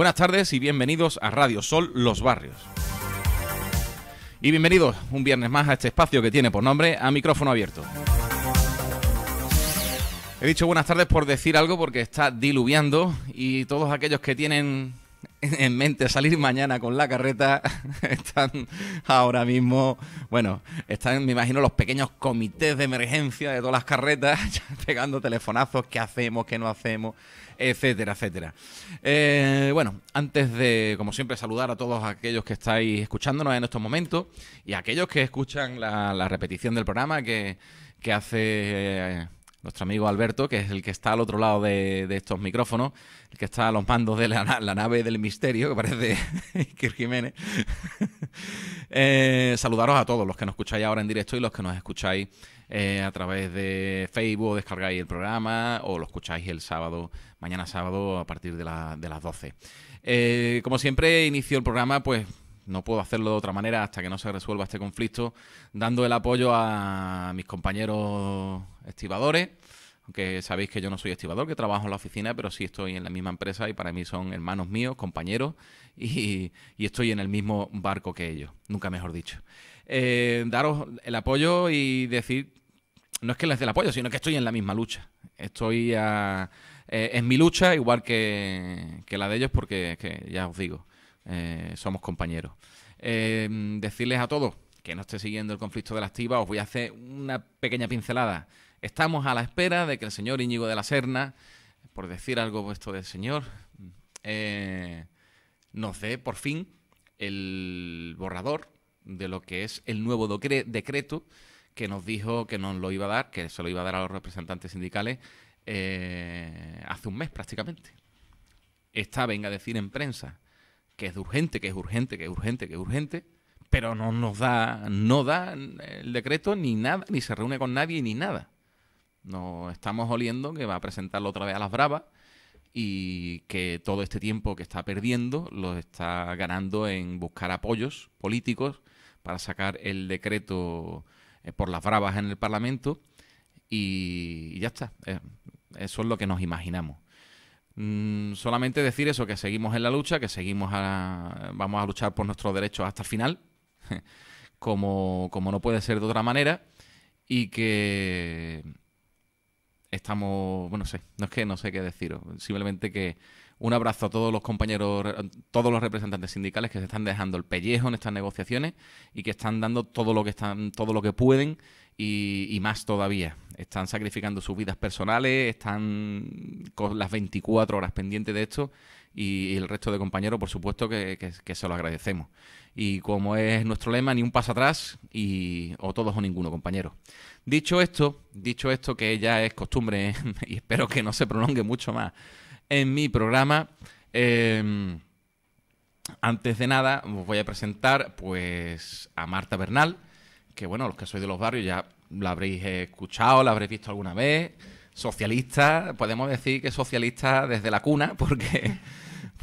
Buenas tardes y bienvenidos a Radio Sol Los Barrios. Y bienvenidos un viernes más a este espacio que tiene por nombre A Micrófono Abierto. He dicho buenas tardes por decir algo porque está diluviando y todos aquellos que tienen en mente salir mañana con la carreta, están ahora mismo, bueno, están, me imagino, los pequeños comités de emergencia de todas las carretas, pegando telefonazos, qué hacemos, qué no hacemos, etcétera, etcétera. Eh, bueno, antes de, como siempre, saludar a todos aquellos que estáis escuchándonos en estos momentos y a aquellos que escuchan la, repetición del programa que, que hace... Eh, nuestro amigo Alberto, que es el que está al otro lado de, estos micrófonos, el que está a los mandos de la, nave del misterio, que parece que Jiménez. Eh, saludaros a todos los que nos escucháis ahora en directo y los que nos escucháis eh, a través de Facebook, descargáis el programa o lo escucháis el sábado, mañana sábado a partir de, las 12. Eh, como siempre, inicio el programa, pues no puedo hacerlo de otra manera hasta que no se resuelva este conflicto, dando el apoyo a mis compañeros estibadores, aunque sabéis que yo no soy estibador, que trabajo en la oficina, pero sí estoy en la misma empresa y para mí son hermanos míos, compañeros, y, estoy en el mismo barco que ellos, nunca mejor dicho. Eh, daros el apoyo y decir, no es que les dé el apoyo, sino que estoy en la misma lucha. Estoy eh, en mi lucha igual que, la de ellos, porque ya os digo, eh, somos compañeros. decirles a todos que no esté siguiendo el conflicto de la activa, os voy a hacer una pequeña pincelada. Estamos a la espera de que el señor Íñigo de la Serna, por decir algo puesto del señor, eh, nos dé por fin el borrador de lo que es el nuevo decreto que nos dijo que nos lo iba a dar, que se lo iba a dar a los representantes sindicales eh, hace un mes prácticamente. Está venga a decir en prensa que es urgente, que es urgente, que es urgente, que es urgente, pero no nos da, no da el decreto ni nada, ni se reúne con nadie ni nada. Nos estamos oliendo que va a presentarlo otra vez a las bravas y que todo este tiempo que está perdiendo lo está ganando en buscar apoyos políticos para sacar el decreto eh, por las bravas en el Parlamento y ya está. Eh, eso es lo que nos imaginamos. Mm, solamente decir eso, que seguimos en la lucha, que seguimos a, vamos a luchar por nuestros derechos hasta el final, como no puede ser de otra manera, y que estamos, bueno, sé, no es que no sé qué deciros, simplemente que un abrazo a todos los compañeros, todos los representantes sindicales que se están dejando el pellejo en estas negociaciones y que están dando todo lo que están, todo lo que pueden y, más todavía. Están sacrificando sus vidas personales, están con las 24 horas pendientes de esto y, el resto de compañeros, por supuesto, que, se lo agradecemos. Y como es nuestro lema, ni un paso atrás y o todos o ninguno, compañeros. Dicho esto, dicho esto que ya es costumbre y espero que no se prolongue mucho más en mi programa, em, antes de nada os voy a presentar pues a Marta Bernal, que bueno, los que sois de los barrios ya la habréis escuchado, la habréis visto alguna vez socialista, podemos decir que socialista desde la cuna, porque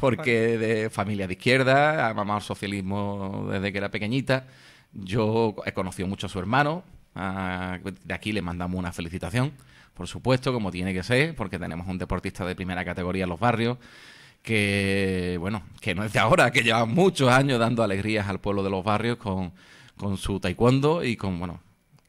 porque de familia de izquierda, ha mamado socialismo desde que era pequeñita. Yo he conocido mucho a su hermano, de aquí le mandamos una felicitación, por supuesto, como tiene que ser, porque tenemos un deportista de primera categoría en los barrios, que, bueno, que no es de ahora, que lleva muchos años dando alegrías al pueblo de los barrios con, con su taekwondo y con, bueno,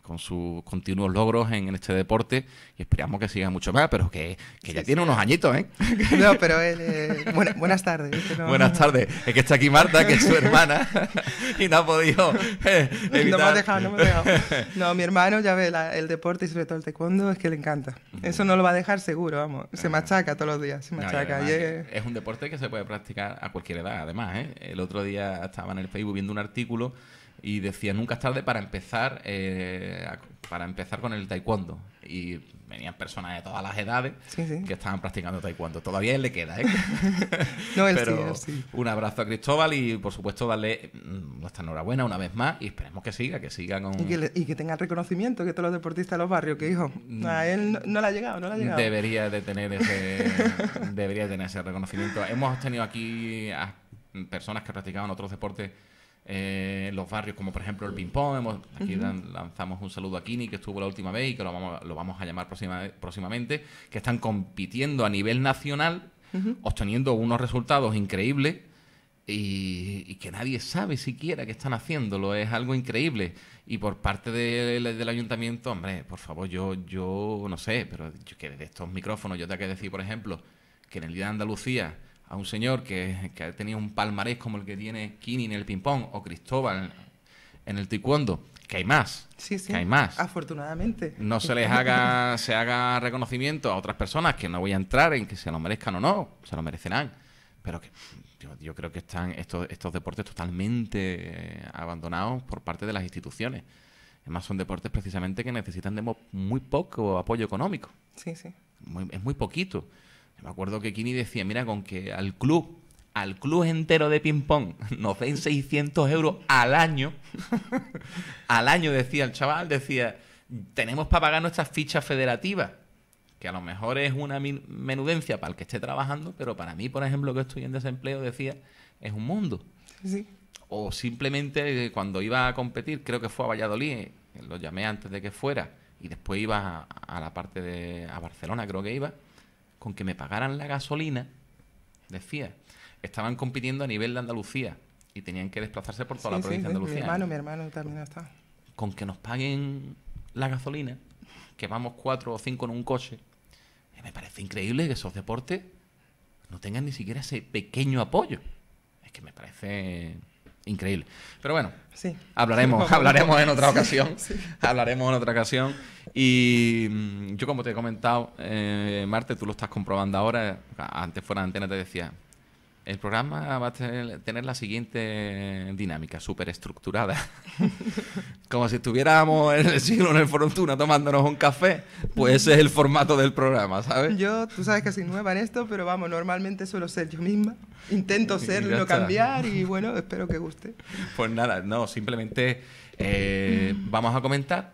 con sus continuos logros en, este deporte y esperamos que siga mucho más, pero que, que ya tiene unos añitos, ¿eh? No, pero él... Eh, buenas tardes. Buenas tardes. Es que está aquí Marta, que es su hermana, y no ha podido eh, No me ha dejado, no me ha No, mi hermano ya ve el deporte y sobre todo el taekwondo, es que le encanta. Eso no lo va a dejar seguro, vamos. Se ah. machaca todos los días, se machaca. es... un deporte que se puede practicar a cualquier edad, además, ¿eh? El otro día estaba en el Facebook viendo un artículo y decía nunca es tarde para empezar eh, para empezar con el taekwondo y venían personas de todas las edades que estaban practicando taekwondo todavía él le queda ¿eh? no, él sí, sí. un abrazo a Cristóbal y por supuesto darle nuestra enhorabuena una vez más y esperemos que siga que siga con y que, tenga reconocimiento que todos los deportistas de los barrios que dijo, mm. a él no, le ha llegado no le ha llegado debería de tener ese debería de tener ese reconocimiento hemos tenido aquí a personas que practicaban otros deportes eh, los barrios, como por ejemplo el ping-pong. Aquí lanzamos un saludo a Kini, que estuvo la última vez y que lo vamos, lo vamos a llamar próxima, próximamente, que están compitiendo a nivel nacional, obteniendo unos resultados increíbles y, que nadie sabe siquiera que están haciéndolo. Es algo increíble. Y por parte del ayuntamiento, hombre, por favor, yo, yo no sé, pero yo que de estos micrófonos yo tengo que decir, por ejemplo, que en el Día de Andalucía a un señor que, que tenido un palmarés como el que tiene Kini en el ping-pong o Cristóbal en el taekwondo, que hay más. Sí, sí. Que hay más. Afortunadamente. No se les haga, se haga reconocimiento a otras personas que no voy a entrar en que se lo merezcan o no, se lo merecerán. Pero que yo, creo que están estos, estos deportes totalmente eh, abandonados por parte de las instituciones. más, son deportes precisamente que necesitan de muy poco apoyo económico. Sí, sí. es muy poquito. Me acuerdo que Kini decía, mira, con que al club, al club entero de ping-pong nos den 600 euros al año, al año decía el chaval, decía, tenemos para pagar nuestras fichas federativas, que a lo mejor es una menudencia para el que esté trabajando, pero para mí, por ejemplo, que estoy en desempleo, decía, es un mundo. Sí. O simplemente eh, cuando iba a competir, creo que fue a Valladolid, eh, lo llamé antes de que fuera, y después iba a, la parte de a Barcelona, creo que iba con que me pagaran la gasolina decía, Estaban compitiendo a nivel de Andalucía y tenían que desplazarse por toda la provincia de Andalucía. Mi hermano, ¿eh? mi hermano también Con que nos paguen la gasolina, que vamos cuatro o cinco en un coche, eh, me parece increíble que esos deportes no tengan ni siquiera ese pequeño apoyo. Es que me parece increíble. Pero bueno, hablaremos, hablaremos en otra ocasión. Hablaremos en otra ocasión. Y mm, yo, como te he comentado, eh, Marte, tú lo estás comprobando ahora. Antes fuera de antena te decía, el programa va a tener, la siguiente dinámica, súper estructurada. Como si estuviéramos en el siglo, en el Fortuna, tomándonos un café. Pues ese es el formato del programa, ¿sabes? Yo, tú sabes que soy nueva en esto, pero vamos, normalmente suelo ser yo misma. Intento serlo, no cambiar y bueno, espero que guste. Pues nada, no, simplemente eh, mm. vamos a comentar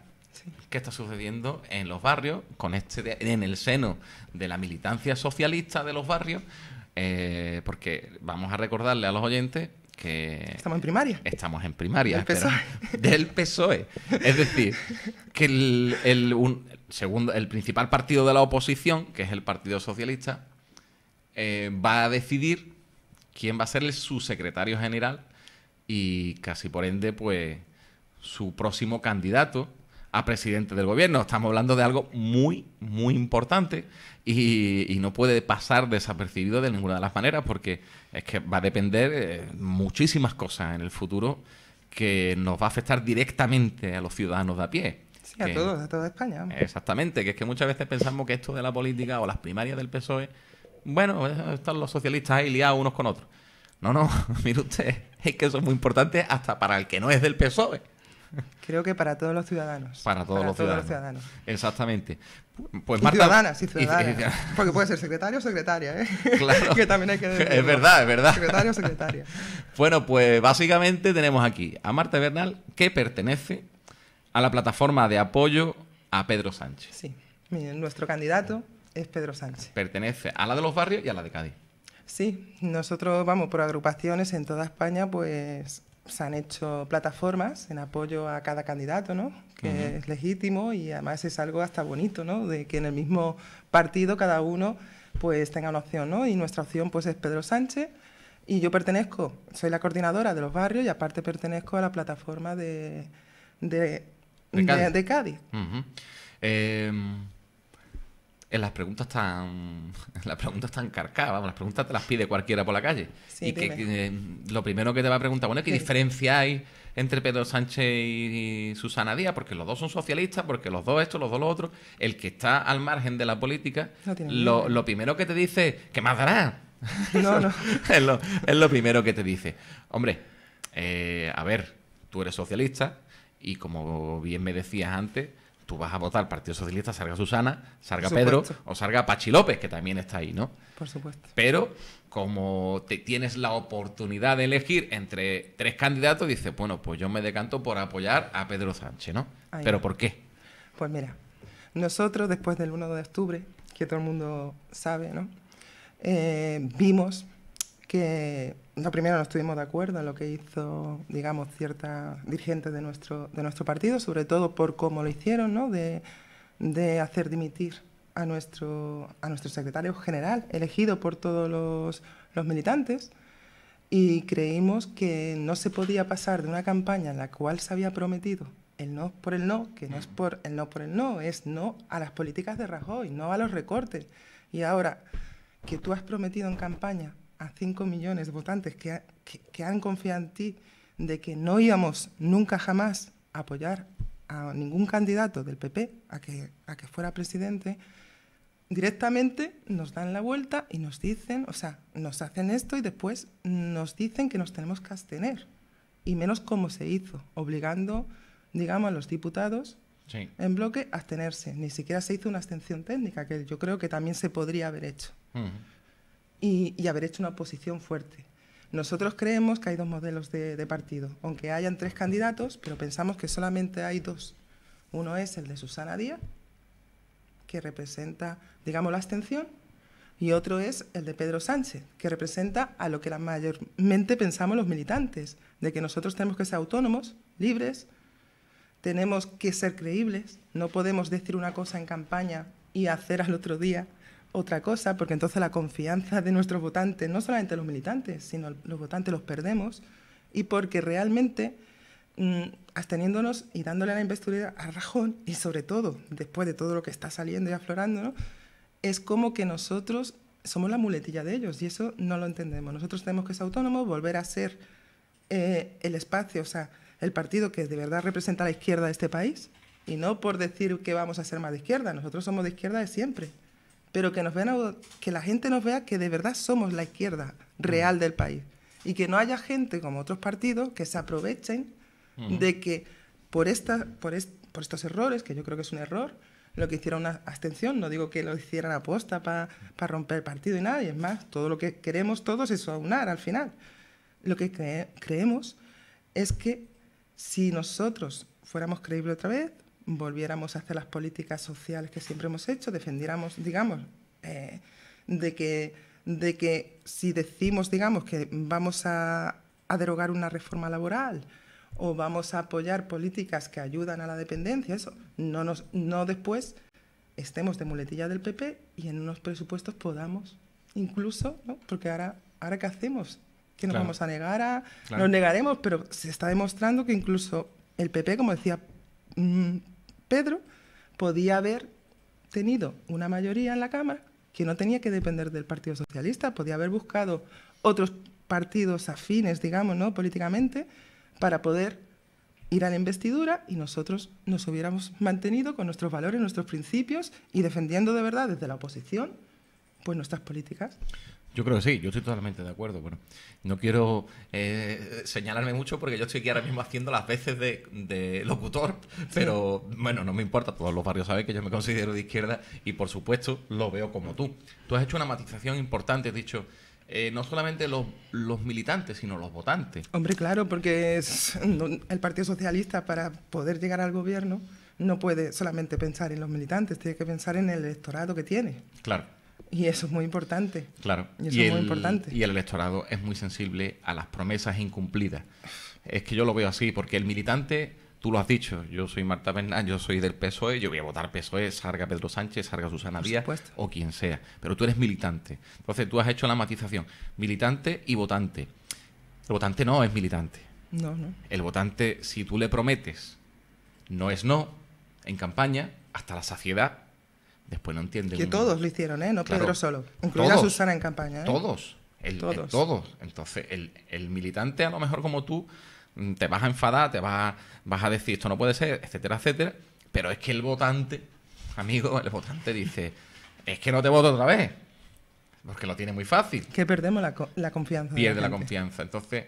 qué está sucediendo en los barrios, con este, en el seno de la militancia socialista de los barrios, eh, porque vamos a recordarle a los oyentes que... Estamos en primaria. Estamos en primaria. Del PSOE. E. Es decir, que el, segundo, el principal partido de la oposición, que es el Partido Socialista, eh, va a decidir quién va a ser su secretario general y casi por ende, pues, su próximo candidato a presidente del gobierno. Estamos hablando de algo muy, muy importante y, no puede pasar desapercibido de ninguna de las maneras porque es que va a depender eh, muchísimas cosas en el futuro que nos va a afectar directamente a los ciudadanos de a pie. Sí, a todos, a toda España. Exactamente, que es que muchas veces pensamos que esto de la política o las primarias del PSOE, bueno, están los socialistas ahí liados unos con otros. No, no, mire usted, es que eso es muy importante hasta para el que no es del PSOE. Creo que para todos los ciudadanos. Para todos, los, ciudadanos. Exactamente. Pues ciudadanas, y ciudadanas. porque puede ser secretario o secretaria, ¿eh? Claro. que también hay que Es verdad, es verdad. Secretario o secretaria. bueno, pues básicamente tenemos aquí a Marta Bernal, que pertenece a la plataforma de apoyo a Pedro Sánchez. Sí. nuestro candidato es Pedro Sánchez. Pertenece a la de los barrios y a la de Cádiz. Sí, nosotros vamos por agrupaciones en toda España, pues se han hecho plataformas en apoyo a cada candidato, ¿no? que es legítimo y además es algo hasta bonito, ¿no? de que en el mismo partido cada uno pues tenga una opción, ¿no? y nuestra opción pues es Pedro Sánchez y yo pertenezco, soy la coordinadora de los barrios y aparte pertenezco a la plataforma de, de, Cádiz las preguntas tan las preguntas las preguntas te las pide cualquiera por la calle. y que, eh, lo primero que te va a preguntar, bueno, ¿qué diferencia hay entre Pedro Sánchez y, Susana Díaz? Porque los dos son socialistas, porque los dos esto, los dos lo otro. El que está al margen de la política, lo, primero que te dice ¿qué más dará? es, lo, primero que te dice. Hombre, eh, a ver, tú eres socialista y como bien me decías antes, tú vas a votar Partido Socialista, salga Susana, salga Pedro o salga Pachi López, que también está ahí, ¿no? Por supuesto. Pero como te tienes la oportunidad de elegir entre tres candidatos, dices, bueno, pues yo me decanto por apoyar a Pedro Sánchez, ¿no? ¿Pero por qué? Pues mira, nosotros después del 1 de octubre, que todo el mundo sabe, ¿no? Eh, vimos que no, primero no estuvimos de acuerdo en lo que hizo, digamos, cierta dirigente de nuestro, de nuestro partido, sobre todo por cómo lo hicieron, ¿no? de, hacer dimitir a nuestro, a nuestro secretario general, elegido por todos los, los militantes, y creímos que no se podía pasar de una campaña en la cual se había prometido el no por el no, que no es por el no por el no, es no a las políticas de Rajoy, no a los recortes. Y ahora que tú has prometido en campaña a 5 millones de votantes que, que, han confiado en ti de que no íbamos nunca jamás a apoyar a ningún candidato del PP a que, a que fuera presidente, directamente nos dan la vuelta y nos dicen, o sea, nos hacen esto y después nos dicen que nos tenemos que abstener. Y menos como se hizo, obligando, digamos, a los diputados en bloque a abstenerse. Ni siquiera se hizo una abstención técnica, que yo creo que también se podría haber hecho y, haber hecho una oposición fuerte. Nosotros creemos que hay dos modelos de, de, partido, aunque hayan tres candidatos, pero pensamos que solamente hay dos. Uno es el de Susana Díaz, que representa, digamos, la abstención, y otro es el de Pedro Sánchez, que representa a lo que la mayormente pensamos los militantes, de que nosotros tenemos que ser autónomos, libres, tenemos que ser creíbles, no podemos decir una cosa en campaña y hacer al otro día otra cosa, porque entonces la confianza de nuestros votantes, no solamente los militantes, sino los votantes los perdemos, y porque realmente mm, absteniéndonos y dándole la investidura a Rajón, y sobre todo después de todo lo que está saliendo y aflorando, es como que nosotros somos la muletilla de ellos, y eso no lo entendemos. Nosotros tenemos que ser autónomos, volver a ser eh, el espacio, o sea, el partido que de verdad representa a la izquierda de este país, y no por decir que vamos a ser más de izquierda, nosotros somos de izquierda de siempre pero que, nos vean, que la gente nos vea que de verdad somos la izquierda real mm. del país y que no haya gente como otros partidos que se aprovechen mm. de que por, por, estos errores, que yo creo que es un error, lo que hiciera una abstención, no digo que lo hicieran aposta para romper el partido y nadie es más, todo lo que queremos todos es aunar al final. Lo que creemos es que si nosotros fuéramos creíbles otra vez, volviéramos a hacer las políticas sociales que siempre hemos hecho, defendiéramos, digamos, eh, de, que, de que si decimos, digamos, que vamos a, derogar una reforma laboral o vamos a apoyar políticas que ayudan a la dependencia, eso, no, nos, no después estemos de muletilla del PP y en unos presupuestos podamos, incluso, ¿no? porque ahora, ahora ¿qué hacemos? Que nos vamos a negar a... Nos negaremos, pero se está demostrando que incluso el PP, como decía mm, Pedro podía haber tenido una mayoría en la Cámara que no tenía que depender del Partido Socialista, podía haber buscado otros partidos afines, digamos, ¿no? políticamente, para poder ir a la investidura y nosotros nos hubiéramos mantenido con nuestros valores, nuestros principios y defendiendo de verdad desde la oposición pues nuestras políticas. Yo creo que sí, yo estoy totalmente de acuerdo. Bueno, no quiero eh, señalarme mucho porque yo estoy aquí ahora mismo haciendo las veces de, locutor, pero bueno, no me importa, todos los barrios saben que yo me considero de izquierda y por supuesto lo veo como tú. Tú has hecho una matización importante, has dicho, eh, no solamente los, militantes, sino los votantes. Hombre, claro, porque el Partido Socialista para poder llegar al gobierno no puede solamente pensar en los militantes, tiene que pensar en el electorado que tiene. Claro. Y eso es muy importante. Claro. Y es el, muy importante. Y el electorado es muy sensible a las promesas incumplidas. Es que yo lo veo así, porque el militante, tú lo has dicho, yo soy Marta Bernal, yo soy del PSOE, yo voy a votar PSOE, salga Pedro Sánchez, salga Susana Díaz o quien sea. Pero tú eres militante. Entonces tú has hecho la matización, militante y votante. El votante no es militante. No, no. El votante, si tú le prometes, no es no, en campaña, hasta la saciedad, Después no entiende Que todos lo hicieron, ¿eh? No Pedro solo. Incluida a Susana en campaña. ¿eh? Todos. todos. Entonces, el, militante, a lo mejor como tú, mm, te vas a enfadar, te vas a, vas a decir esto no puede ser, etcétera, etcétera. Pero es que el votante, amigo, el votante dice: es que no te voto otra vez. Porque lo tiene muy fácil. Que perdemos la, confianza. Pierde la confianza. Entonces,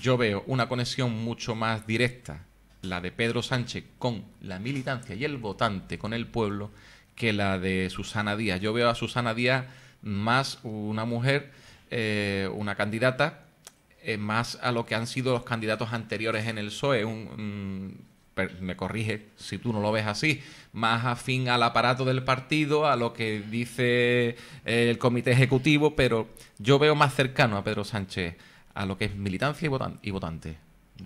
yo veo una conexión mucho más directa, la de Pedro Sánchez con la militancia y el votante, con el pueblo, que la de Susana Díaz. Yo veo a Susana Díaz más una mujer, eh, una candidata, eh, más a lo que han sido los candidatos anteriores en el PSOE. Mm, me corrige si tú no lo ves así, más afín al aparato del partido, a lo que dice eh, el comité ejecutivo, pero yo veo más cercano a Pedro Sánchez a lo que es militancia y votante.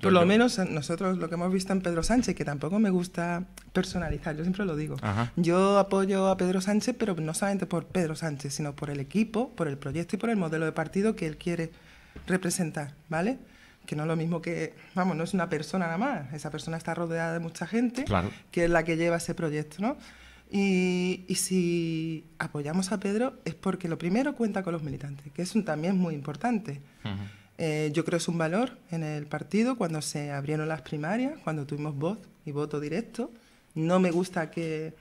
Por lo menos nosotros lo que hemos visto en Pedro Sánchez, que tampoco me gusta personalizar, yo siempre lo digo. Yo apoyo a Pedro Sánchez, pero no solamente por Pedro Sánchez, sino por el equipo, por el proyecto y por el modelo de partido que él quiere representar, ¿vale? Que no es lo mismo que, vamos, no es una persona nada más, esa persona está rodeada de mucha gente, que es la que lleva ese proyecto, ¿no? Y, y, si apoyamos a Pedro es porque lo primero cuenta con los militantes, que es también también muy importante. Eh, yo creo que es un valor en el partido cuando se abrieron las primarias, cuando tuvimos voz y voto directo. No me gusta que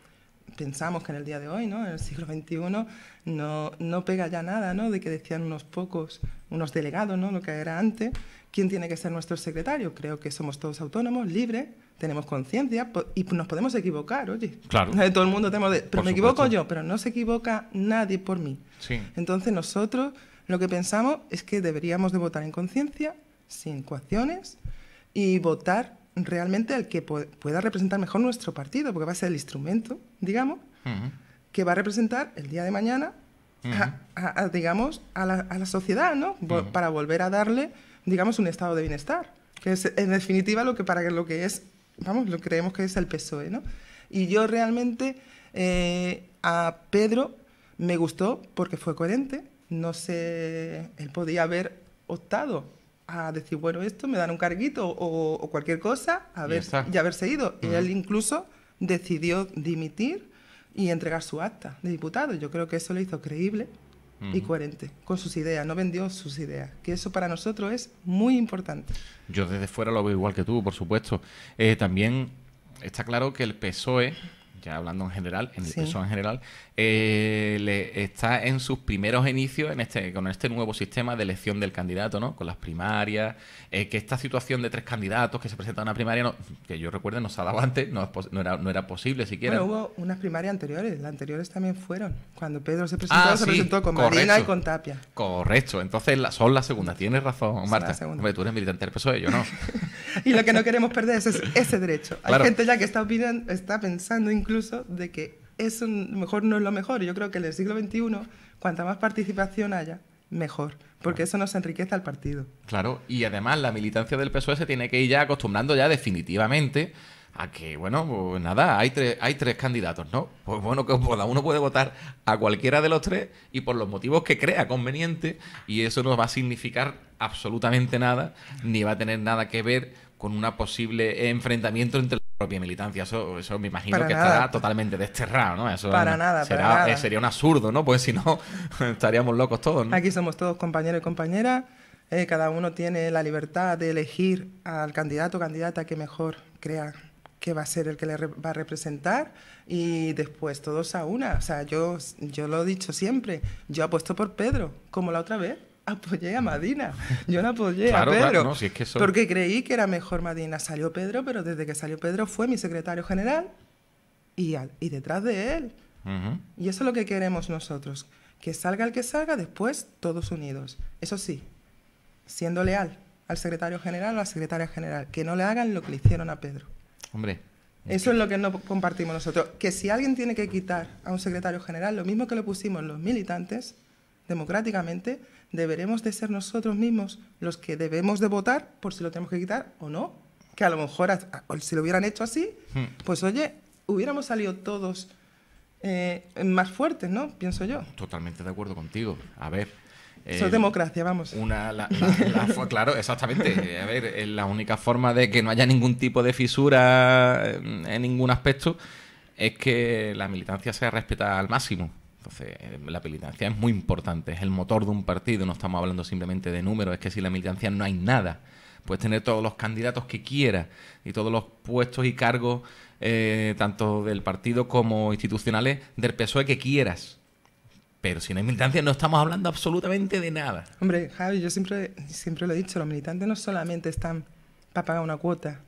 pensamos que en el día de hoy, ¿no? en el siglo XXI, no, no pega ya nada ¿no? de que decían unos pocos, unos delegados, ¿no? lo que era antes, quién tiene que ser nuestro secretario. Creo que somos todos autónomos, libres, tenemos conciencia y nos podemos equivocar, oye. Claro. Todo el mundo tenemos... De, pero me equivoco yo, pero no se equivoca nadie por mí. Sí. Entonces nosotros lo que pensamos es que deberíamos de votar en conciencia, sin coacciones, y votar realmente al que pueda representar mejor nuestro partido, porque va a ser el instrumento, digamos, que va a representar el día de mañana, a, digamos, a la, sociedad, ¿no? Para volver a darle, digamos, un estado de bienestar, que es en definitiva lo que para lo que es, vamos, lo creemos que es el PSOE, ¿no? Y yo realmente eh, a Pedro me gustó porque fue coherente, no sé, él podía haber optado a decir, bueno, esto me dan un carguito o, cualquier cosa, a ver, y, haberse ido. Y Él incluso decidió dimitir y entregar su acta de diputado. Yo creo que eso lo hizo creíble y coherente con sus ideas, no vendió sus ideas, que eso para nosotros es muy importante. Yo desde fuera lo veo igual que tú, por supuesto. Eh, también está claro que el PSOE ya hablando en general, en el en general, eh, le, está en sus primeros inicios en este, con este nuevo sistema de elección del candidato, ¿no? Con las primarias, eh, que esta situación de tres candidatos que se presentan a una primaria, no, que yo recuerde se ha dado antes, no, era, no era posible siquiera. Pero hubo unas primarias anteriores, las anteriores también fueron. Cuando Pedro se ah, presentó, se presentó con Medina y con Tapia. Correcto, entonces son las segundas, tienes razón, Marta. Hombre, tú eres militante del PSOE, yo no. y lo que no queremos perder es ese, derecho. Hay gente ya que está, opinando, está pensando incluso incluso de que eso mejor no es lo mejor. Yo creo que en el siglo XXI, cuanta más participación haya, mejor, porque eso nos enriquece al partido. Claro, y además la militancia del PSOE se tiene que ir ya acostumbrando ya definitivamente a que, bueno, pues nada, hay tres, hay tres candidatos, ¿no? Pues bueno, que cada uno puede votar a cualquiera de los tres y por los motivos que crea conveniente, y eso no va a significar absolutamente nada, ni va a tener nada que ver con un posible enfrentamiento entre la propia militancia. Eso, me imagino que estará totalmente desterrado, ¿no? para nada, para eh, sería un absurdo, ¿no? Pues si no, estaríamos locos todos, Aquí somos todos compañeros y compañeras. Eh, cada uno tiene la libertad de elegir al candidato o candidata que mejor crea que va a ser el que le va a representar y después todos a una. O sea, yo, yo lo he dicho siempre, yo apuesto por Pedro, como la otra vez apoyé a Madina, yo no apoyé a Pedro. Porque creí que era mejor Madina. Salió Pedro, pero desde que salió Pedro fue mi secretario general y, y detrás de él. Y eso es lo que queremos nosotros, que salga el que salga, después todos unidos. Eso sí, siendo leal al secretario general o a la secretaria general, que no le hagan lo que le hicieron a Pedro. Hombre. Eso es lo que no compartimos nosotros. Que si alguien tiene que quitar a un secretario general, lo mismo que lo pusimos los militantes, democráticamente, deberemos de ser nosotros mismos los que debemos de votar por si lo tenemos que quitar o no. Que a lo mejor si lo hubieran hecho así, hmm. pues oye, hubiéramos salido todos eh, más fuertes, ¿no? Pienso yo. Totalmente de acuerdo contigo. A ver, eso es democracia, vamos. Una, claro, exactamente. Eh, a ver, eh, la única forma de que no haya ningún tipo de fisura en ningún aspecto es que la militancia sea respetada al máximo. Entonces, eh, la militancia es muy importante, es el motor de un partido, no estamos hablando simplemente de números, es que si la militancia no hay nada, puedes tener todos los candidatos que quieras y todos los puestos y cargos, eh, tanto del partido como institucionales, del PSOE que quieras. Pero si no hay militancia no estamos hablando absolutamente de nada. Hombre, Javi, yo siempre, siempre lo he dicho, los militantes no solamente están para pagar una cuota,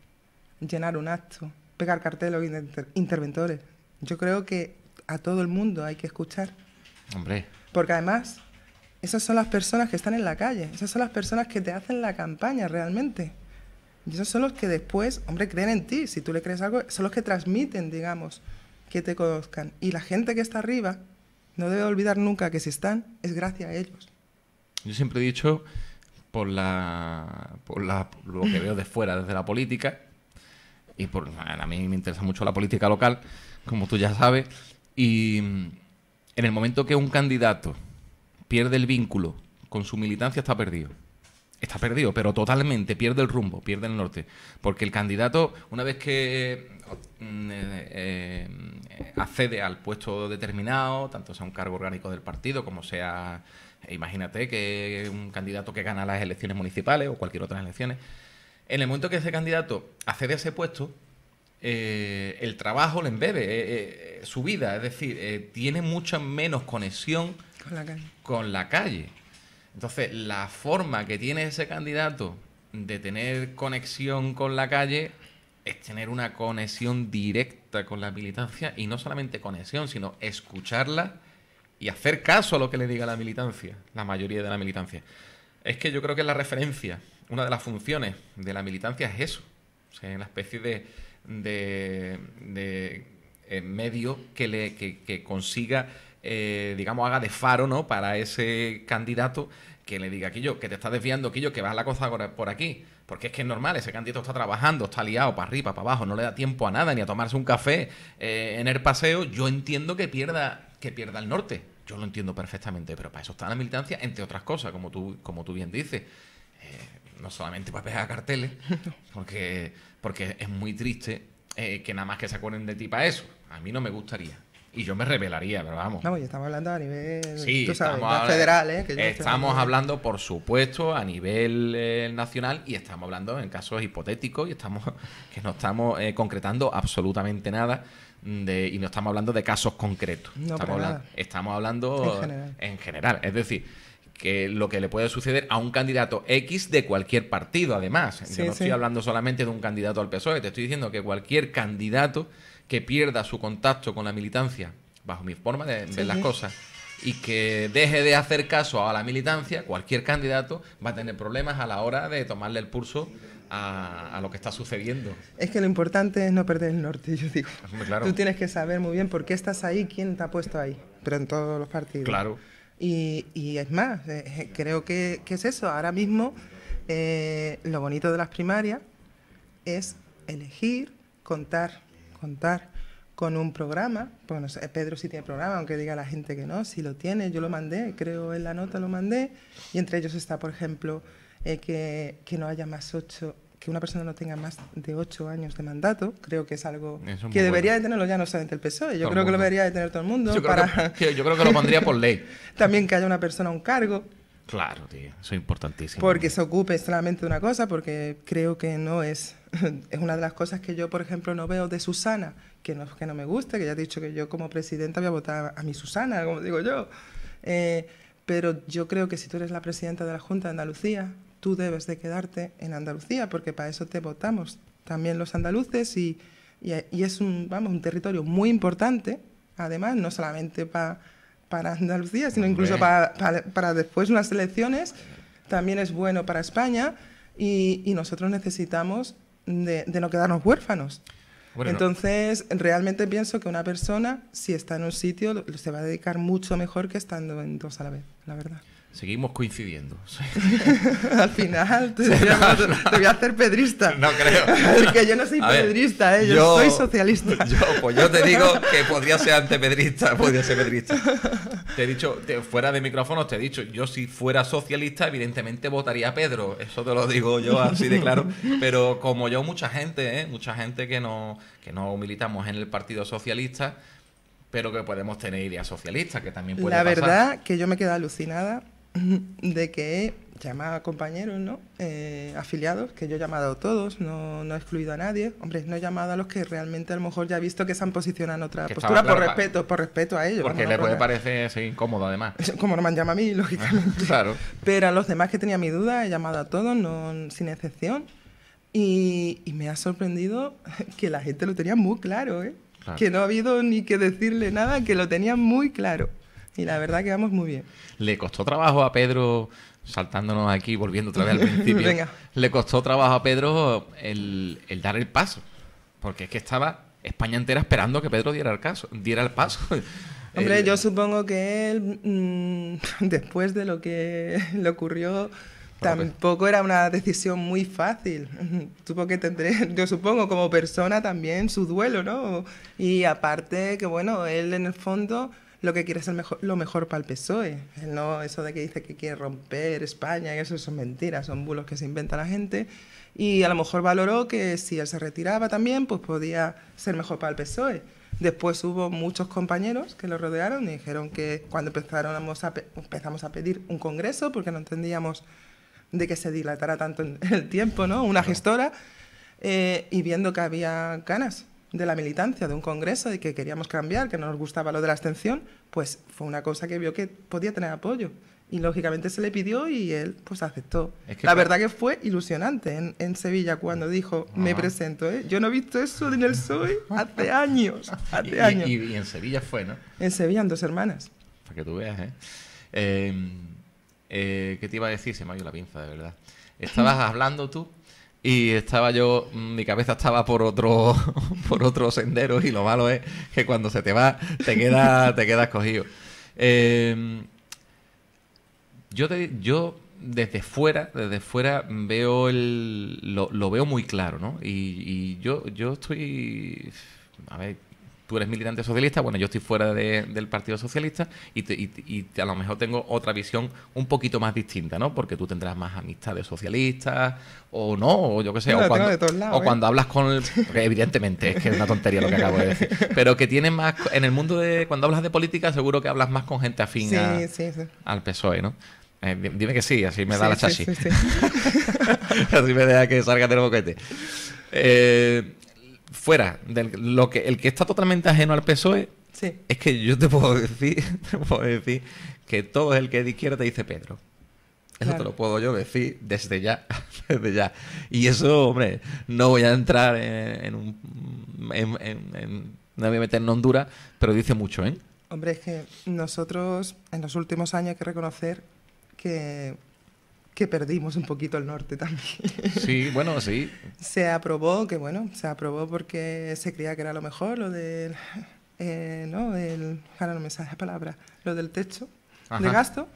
llenar un acto, pegar carteles o interventores. Yo creo que a todo el mundo hay que escuchar. Hombre. Porque además, esas son las personas que están en la calle, esas son las personas que te hacen la campaña realmente. Y esos son los que después, hombre, creen en ti. Si tú le crees algo, son los que transmiten, digamos, que te conozcan. Y la gente que está arriba, no debe olvidar nunca que si están, es gracias a ellos. Yo siempre he dicho, por, lo que veo de fuera, desde la política, y por, a mí me interesa mucho la política local, como tú ya sabes, y mm, en el momento que un candidato pierde el vínculo con su militancia, está perdido. Está perdido, pero totalmente pierde el rumbo, pierde el norte. Porque el candidato, una vez que mm, eh, eh, accede al puesto determinado, tanto sea un cargo orgánico del partido como sea, e imagínate que un candidato que gana las elecciones municipales o cualquier otra elección, en el momento que ese candidato accede a ese puesto, eh, el trabajo le embebe, eh, eh, su vida, es decir, tiene mucha menos conexión con la, calle. Entonces, la forma que tiene ese candidato de tener conexión con la calle es tener una conexión directa con la militancia y no solamente conexión, sino escucharla y hacer caso a lo que le diga la militancia, la mayoría de la militancia. Es que yo creo que la referencia, una de las funciones de la militancia es eso, o sea, una especie de de, eh, medio que, le, consiga, eh, digamos, haga de faro ¿no? para ese candidato que le diga, Quillo, que te está desviando, Quillo, que vas la cosa por aquí. Porque es que es normal, ese candidato está trabajando, está liado para arriba, para abajo, no le da tiempo a nada, ni a tomarse un café eh, en el paseo. Yo entiendo que pierda, que pierda el norte. Yo lo entiendo perfectamente, pero para eso está la militancia, entre otras cosas, como tú, como tú bien dices no solamente para pegar carteles, porque, porque es muy triste eh, que nada más que se acuerden de ti para eso. A mí no me gustaría. Y yo me rebelaría, pero vamos. No, estamos hablando a nivel federal, estamos hablando, por supuesto, a nivel eh, nacional y estamos hablando en casos hipotéticos y estamos que no estamos eh, concretando absolutamente nada. y no estamos hablando de casos concretos. estamos, hablando, en general. Es decir, que lo que le puede suceder a un candidato X de cualquier partido, además. no estoy hablando solamente de un candidato al PSOE, te estoy diciendo que cualquier candidato que pierda su contacto con la militancia, bajo mi forma de ver las cosas, y que deje de hacer caso a la militancia, cualquier candidato va a tener problemas a la hora de tomarle el pulso a, lo que está sucediendo. Es que lo importante es no perder el norte, yo digo. Tú tienes que saber muy bien por qué estás ahí, quién te ha puesto ahí, pero en todos los partidos. Claro. Y, es más, eh, eh, creo que, es eso. Ahora mismo eh, lo bonito de las primarias es elegir, contar, contar con un programa. Bueno, pues Pedro sí tiene programa, aunque diga la gente que no, si lo tiene, yo lo mandé, creo en la nota lo mandé. Y entre ellos está, por ejemplo, que, que, no haya más ocho que una persona no tenga más de ocho años de mandato, creo que es algo que debería de tenerlo ya no solamente el PSOE, yo creo que lo debería de tener todo el mundo. Yo creo, para... que, yo creo que lo pondría por ley. También que haya una persona a un cargo. Claro, tío, eso es importantísimo. Porque se ocupe solamente de una cosa, porque creo que no es. Es una de las cosas que yo, por ejemplo, no veo de Susana, que no, que no me gusta, que ya he dicho que yo como presidenta voy a votar a mi Susana, como digo yo. Eh, pero yo creo que si tú eres la presidenta de la Junta de Andalucía, tú debes de quedarte en Andalucía, porque para eso te votamos también los andaluces y, y, es un, vamos, un territorio muy importante, además, no solamente para para Andalucía, sino incluso para, para, después unas elecciones, también es bueno para España y, y nosotros necesitamos de, no quedarnos huérfanos. Entonces, realmente pienso que una persona, si está en un sitio, se va a dedicar mucho mejor que estando en dos a la vez, la verdad. Seguimos coincidiendo. Al final, te, voy a, hacer pedrista. No creo. Porque yo no soy pedrista, ¿eh? yo, soy socialista. Yo, pues yo te digo que podría ser antepedrista, podría ser pedrista. Te he dicho, fuera de micrófonos, te he dicho, yo si fuera socialista, evidentemente votaría a Pedro. Eso te lo digo yo así de claro. Pero como yo, mucha gente, ¿eh? mucha gente que no, que no militamos en el Partido Socialista, pero que podemos tener ideas socialistas, que también puede La verdad que yo me quedo alucinada de que llama a compañeros, ¿no? Eh, afiliados, que yo he llamado a todos, no, no, he excluido a nadie. Hombre, no he llamado a los que realmente a lo mejor ya he visto que se han posicionado en otra postura por respeto, por respeto a ellos. Porque le puede parecer incómodo además. Como no me han llamado a mí, lógicamente. claro. Pero a los demás que tenía mi duda, he llamado a todos, no, sin excepción. Y, me ha sorprendido que la gente lo tenía muy ¿eh? claro, Que no ha habido ni que decirle nada, que lo tenía muy claro y la verdad que vamos muy bien. ¿Le costó trabajo a Pedro, saltándonos aquí, volviendo otra vez al principio, le costó trabajo a Pedro el, dar el paso? Porque es que estaba España entera esperando que Pedro diera el, caso, diera el paso. Hombre, yo supongo que él, mm, después de lo que le ocurrió, tampoco era una decisión muy fácil. tuvo que tendré, yo supongo, como persona también su duelo, ¿no? Y aparte que, bueno, él en el fondo lo que quiere es lo mejor para e. el PSOE. No eso de que dice que quiere romper España, eso son mentiras, son bulos que se inventa la gente. Y a lo mejor valoró que si él se retiraba también, pues podía ser mejor para el PSOE. Después hubo muchos compañeros que lo rodearon y dijeron que cuando empezaron a empezamos a pedir un congreso, porque no entendíamos de que se dilatara tanto el tiempo, ¿no? Una gestora, eh, y viendo que había ganas de la militancia, de un congreso, de que queríamos cambiar, que no nos gustaba lo de la abstención, pues fue una cosa que vio que podía tener apoyo. Y lógicamente se le pidió y él pues aceptó. la verdad que fue ilusionante en, en Sevilla cuando dijo, me presento, ¿eh? yo no he visto eso en el PSOE hace años. Hace y, años. Y, en Sevilla fue, ¿no? En Sevilla, en dos hermanas. Para que tú veas, ¿eh? eh, eh qué te iba a decir? Se me ha ido la pinza, de verdad. Estabas hablando tú y estaba yo, mm, mi cabeza estaba por otro, por otro sendero y lo malo es que cuando se te va te, queda, te quedas cogido. Em, yo, yo desde fuera, desde fuera veo el, lo, veo muy claro, ¿no? Y, yo, yo estoy, a ver, tú eres militante socialista, bueno, yo estoy fuera del Partido Socialista y, a lo mejor tengo otra visión un poquito más distinta, ¿no? Porque tú tendrás más amistades socialistas o no, o yo qué sé, o, ¿eh? cuando, hablas con... evidentemente, es que es una tontería lo que acabo de decir, pero que tienes más... En el mundo de... Cuando hablas de política seguro que hablas más con gente afín al PSOE, ¿no? Eh, dime que sí, así me da la chachi. así me deja que salga del boquete. Eh, fuera de lo que el que está totalmente ajeno al PSOE, es que yo te puedo decir, decir que todo el que es de izquierda dice Pedro. Eso te lo puedo yo decir desde ya, desde ya. Y eso, hombre, no voy a entrar en, un... no voy a meter en Honduras, pero dice mucho, ¿eh? Hombre, es que nosotros en los últimos años hay que reconocer que que perdimos un poquito el norte también. Sí, bueno, sí. se aprobó, que bueno, se aprobó porque se creía que era lo mejor, lo del, eh, no, el, ahora no me la palabra, lo del techo de gasto,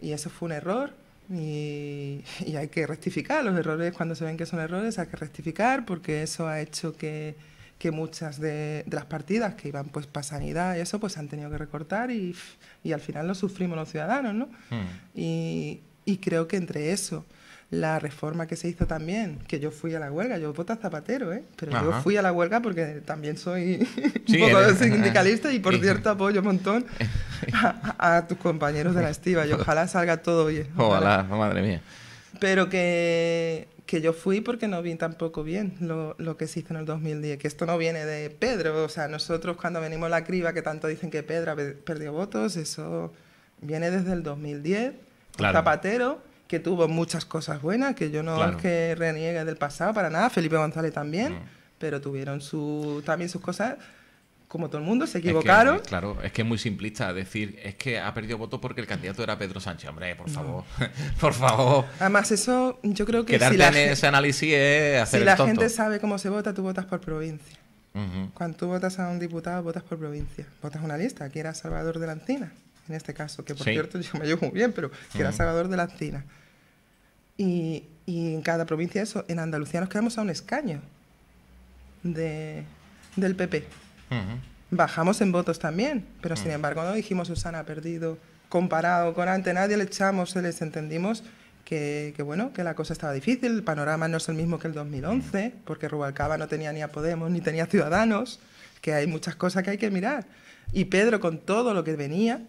y eso fue un error. Y, hay que rectificar los errores cuando se ven que son errores, hay que rectificar porque eso ha hecho que, que muchas de, las partidas que iban pues para sanidad y eso pues han tenido que recortar y, y al final lo sufrimos los ciudadanos, ¿no? Hmm. Y, y creo que entre eso, la reforma que se hizo también, que yo fui a la huelga, yo voto a Zapatero, ¿eh? pero yo fui a la huelga porque también soy un poco sindicalista y por cierto apoyo un montón a, tus compañeros de la estiva y ojalá salga todo bien. Ojalá, oh, madre mía. Pero que, que, yo fui porque no vi tampoco bien lo, lo, que se hizo en el 2010, que esto no viene de Pedro, o sea, nosotros cuando venimos a la criba que tanto dicen que Pedro perdió votos, eso viene desde el 2010 Zapatero, que tuvo muchas cosas buenas, que yo no es que reniegue del pasado para nada, Felipe González también, pero tuvieron su, también sus cosas como todo el mundo, se equivocaron. Eh, claro, es que es muy simplista decir, es que ha perdido voto porque el candidato era Pedro Sánchez. Hombre, por favor, por favor. Además, eso yo creo que... Quedarte si la en ese análisis es hacer... Si la gente sabe cómo se vota, tú votas por provincia. Cuando tú votas a un diputado, votas por provincia. Votas una lista, aquí era Salvador de la Antina en este caso, que por cierto yo me llevo muy bien, pero que era mm. Salvador de la encina Y, y, en cada provincia eso, en Andalucía nos quedamos a un escaño de, del PP. Bajamos en votos también, pero sin mm. embargo no dijimos Susana ha perdido, comparado con ante nadie le echamos, les entendimos que, que, bueno, que la cosa estaba difícil, el panorama no es el mismo que el 2011, mm. porque Rubalcaba no tenía ni a Podemos ni tenía Ciudadanos, que hay muchas cosas que hay que mirar. Y Pedro con todo lo que venía,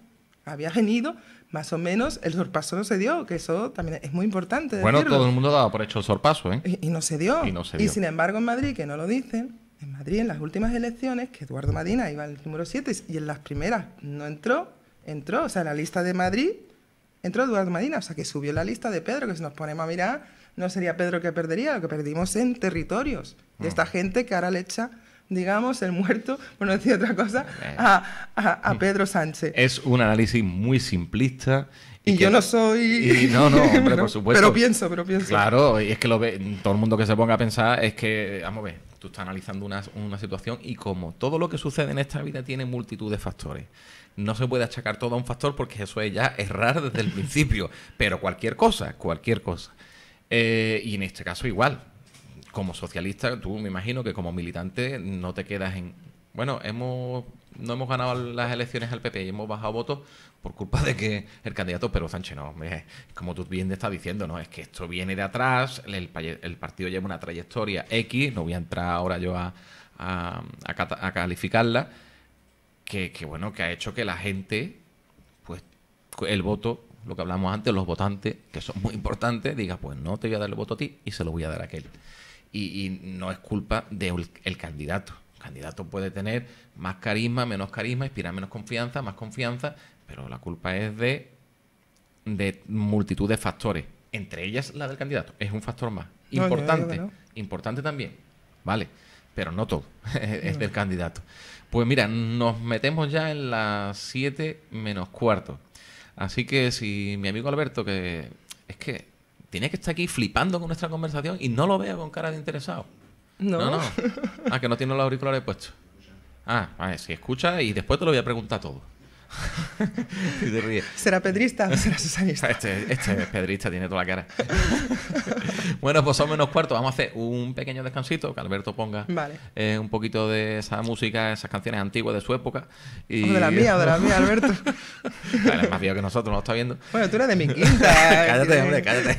había venido, más o menos el sorpaso no se dio, que eso también es muy importante. Bueno, todo el mundo daba por hecho el sorpaso, ¿eh? Y, no se dio. Y, no se sin embargo en Madrid, que no lo dicen, en Madrid en las últimas elecciones, que Eduardo Madina iba al número 7 y en las primeras no entró, entró, o sea, en la lista de Madrid entró Eduardo Madina, o sea, que subió la lista de Pedro, que si nos ponemos a mirar, no sería Pedro que perdería, lo que perdimos en territorios de ah. esta gente que ahora le echa digamos, el muerto, bueno decía otra cosa, a, mm. Pedro Sánchez. Es un análisis muy simplista. Y, yo no soy. no, no, hombre, por supuesto. Pero pienso, pero pienso. Claro, y es que lo todo el mundo que se ponga a pensar es que, vamos a ver, tú estás analizando una, situación y como todo lo que sucede en esta vida tiene multitud de factores no se puede achacar todo a un factor porque eso es ya errar desde el principio. Pero cualquier cosa, cualquier cosa. Eh, y en este caso igual como socialista, tú me imagino que como militante no te quedas en. Bueno, hemos no hemos ganado las elecciones al PP y hemos bajado votos por culpa de que el candidato Pedro Sánchez no. como tú bien te estás diciendo, no es que esto viene de atrás, el, partido lleva una trayectoria X, no voy a entrar ahora yo a, calificarla, que, que, bueno, que ha hecho que la gente, pues el voto, lo que hablamos antes, los votantes, que son muy importantes, diga, pues no te voy a dar el voto a ti y se lo voy a dar a aquel y, no es culpa del de candidato. El candidato puede tener más carisma, menos carisma, inspirar menos confianza, más confianza, pero la culpa es de, de multitud de factores. Entre ellas la del candidato. Es un factor más. Importante. importante también. Vale. Pero no todo. es del candidato. Pues mira, nos metemos ya en las 7 menos cuarto. Así que si mi amigo Alberto, que es que tiene que estar aquí flipando con nuestra conversación y no lo vea con cara de interesado. No. No, no. Ah, que no tiene los auriculares puestos. Ah, vale, si escucha y después te lo voy a preguntar todo. y te ríes. ¿Será pedrista o será susanista? Este, este, es pedrista, tiene toda la cara. bueno, pues son menos cuartos Vamos a hacer un pequeño descansito, que Alberto ponga vale. Eh, un poquito de esa música, esas canciones antiguas de su época. Y... O de la mía, o de la mía, Alberto. es más viejo que nosotros, no lo está viendo. Bueno, tú eres de mi quinta. cállate, eh, hombre, cállate.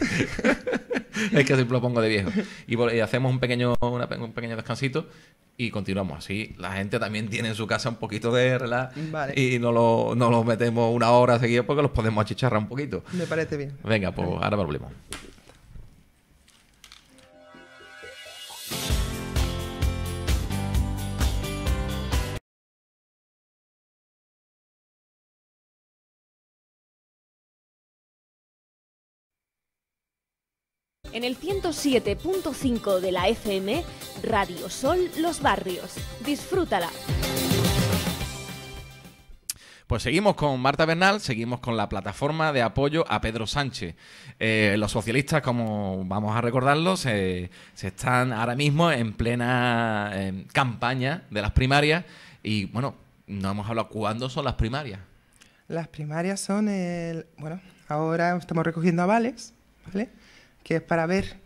es que siempre lo pongo de viejo. Y, hacemos un pequeño, un pequeño descansito y continuamos. Así la gente también tiene en su casa un poquito de relax y no los no lo metemos una hora seguida porque los podemos achicharrar un poquito. Me parece bien. Venga, pues ahora volvemos. en el 107.5 de la FM Radio Sol Los Barrios. Disfrútala. Pues seguimos con Marta Bernal, seguimos con la plataforma de apoyo a Pedro Sánchez. Eh, los socialistas, como vamos a recordarlo, se, están ahora mismo en plena campaña de las primarias y, bueno, no hemos hablado cuándo son las primarias. Las primarias son el... Bueno, ahora estamos recogiendo avales, ¿vale? que es para ver,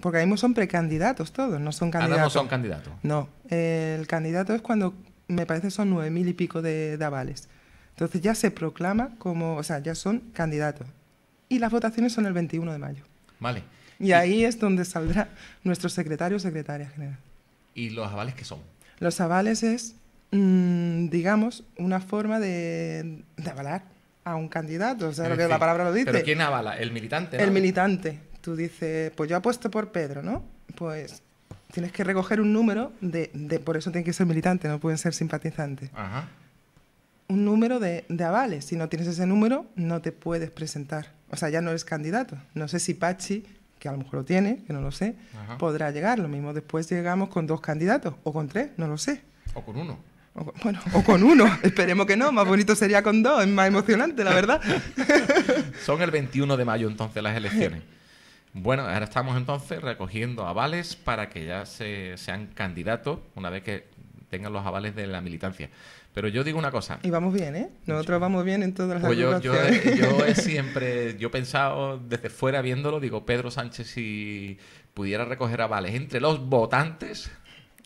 porque ahí mismo son precandidatos todos, no son ah, candidatos. Ahora no son candidatos. No, el candidato es cuando, me parece, son nueve mil y pico de, avales. Entonces ya se proclama como, o sea, ya son candidatos. Y las votaciones son el 21 de mayo. Vale. Y, ahí es donde saldrá nuestro secretario o secretaria general. ¿Y los avales qué son? Los avales es, mm, digamos, una forma de, avalar a un candidato. O sea, que la palabra lo dice. ¿Pero quién avala? ¿El militante? ¿no? El militante el militante tú dices, pues yo apuesto por Pedro, ¿no? Pues tienes que recoger un número de, por eso tienen que ser militante, no pueden ser simpatizantes. Ajá. Un número de, avales. Si no tienes ese número, no te puedes presentar. O sea, ya no eres candidato. No sé si Pachi, que a lo mejor lo tiene, que no lo sé, podrá llegar. Lo mismo después llegamos con dos candidatos, o con tres, no lo sé. O con uno. bueno, o con uno, esperemos que no, más bonito sería con dos, es más emocionante, la verdad. Son el 21 de mayo entonces las elecciones. Bueno, ahora estamos entonces recogiendo avales para que ya se, sean candidatos una vez que tengan los avales de la militancia. Pero yo digo una cosa. Y vamos bien, ¿eh? Nosotros vamos bien en todas las pues yo, he siempre, yo he pensado desde fuera viéndolo, digo, Pedro Sánchez si pudiera recoger avales entre los votantes,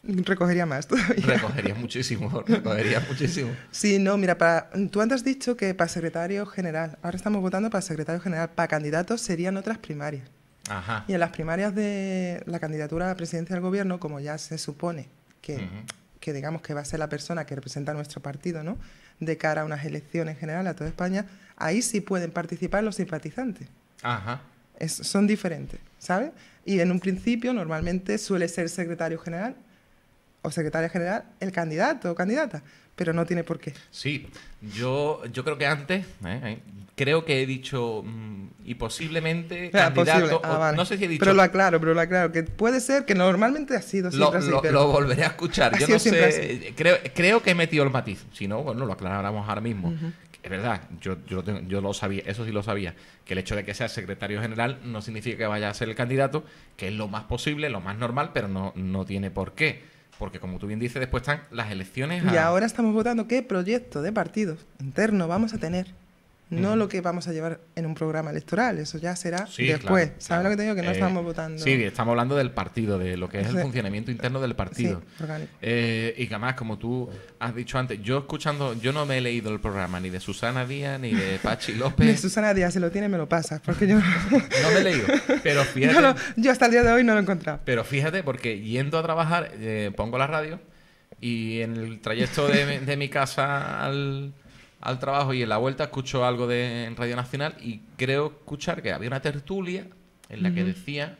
Recogería más todavía. Recogería muchísimo, recogería muchísimo. Sí, no, mira, para, tú antes has dicho que para secretario general, ahora estamos votando para secretario general, para candidatos serían otras primarias. Y en las primarias de la candidatura a la presidencia del gobierno, como ya se supone que, digamos que va a ser la persona que representa a nuestro partido, ¿no? De cara a unas elecciones generales a toda España, ahí sí pueden participar los simpatizantes. Ajá. son diferentes, ¿sabes? Y en un principio normalmente suele ser secretario general o secretaria general el candidato o candidata, pero no tiene por qué. Sí, yo, yo creo que antes, ¿eh? creo que he dicho mm, y posiblemente ah, candidato. Ah, no sé si he dicho. Pero lo aclaro, pero lo aclaro. Que puede ser que normalmente ha sido lo, así. Lo, volveré a escuchar. Yo no sé. Creo, que he metido el matiz. Si no, bueno, lo aclaramos ahora mismo. es verdad, yo, yo, lo sabía, eso sí lo sabía, que el hecho de que sea secretario general no significa que vaya a ser el candidato, que es lo más posible, lo más normal, pero no, no tiene por qué. Porque como tú bien dices, después están las elecciones. Y ahora estamos votando qué proyecto de partido interno vamos a tener no lo que vamos a llevar en un programa electoral, eso ya será después. ¿Sabes lo que te Que no eh, estamos votando. Sí, estamos hablando del partido, de lo que es el funcionamiento interno del partido. Eh, y además, como tú has dicho antes, yo escuchando, yo no me he leído el programa ni de Susana Díaz ni de Pachi López. de Susana Díaz, si lo tiene, me lo pasas, porque yo. no me he leído, pero fíjate. yo hasta el día de hoy no lo he encontrado. Pero fíjate, porque yendo a trabajar, eh, pongo la radio y en el trayecto de, de mi casa al al trabajo y en la vuelta escucho algo de en Radio Nacional y creo escuchar que había una tertulia en la que decía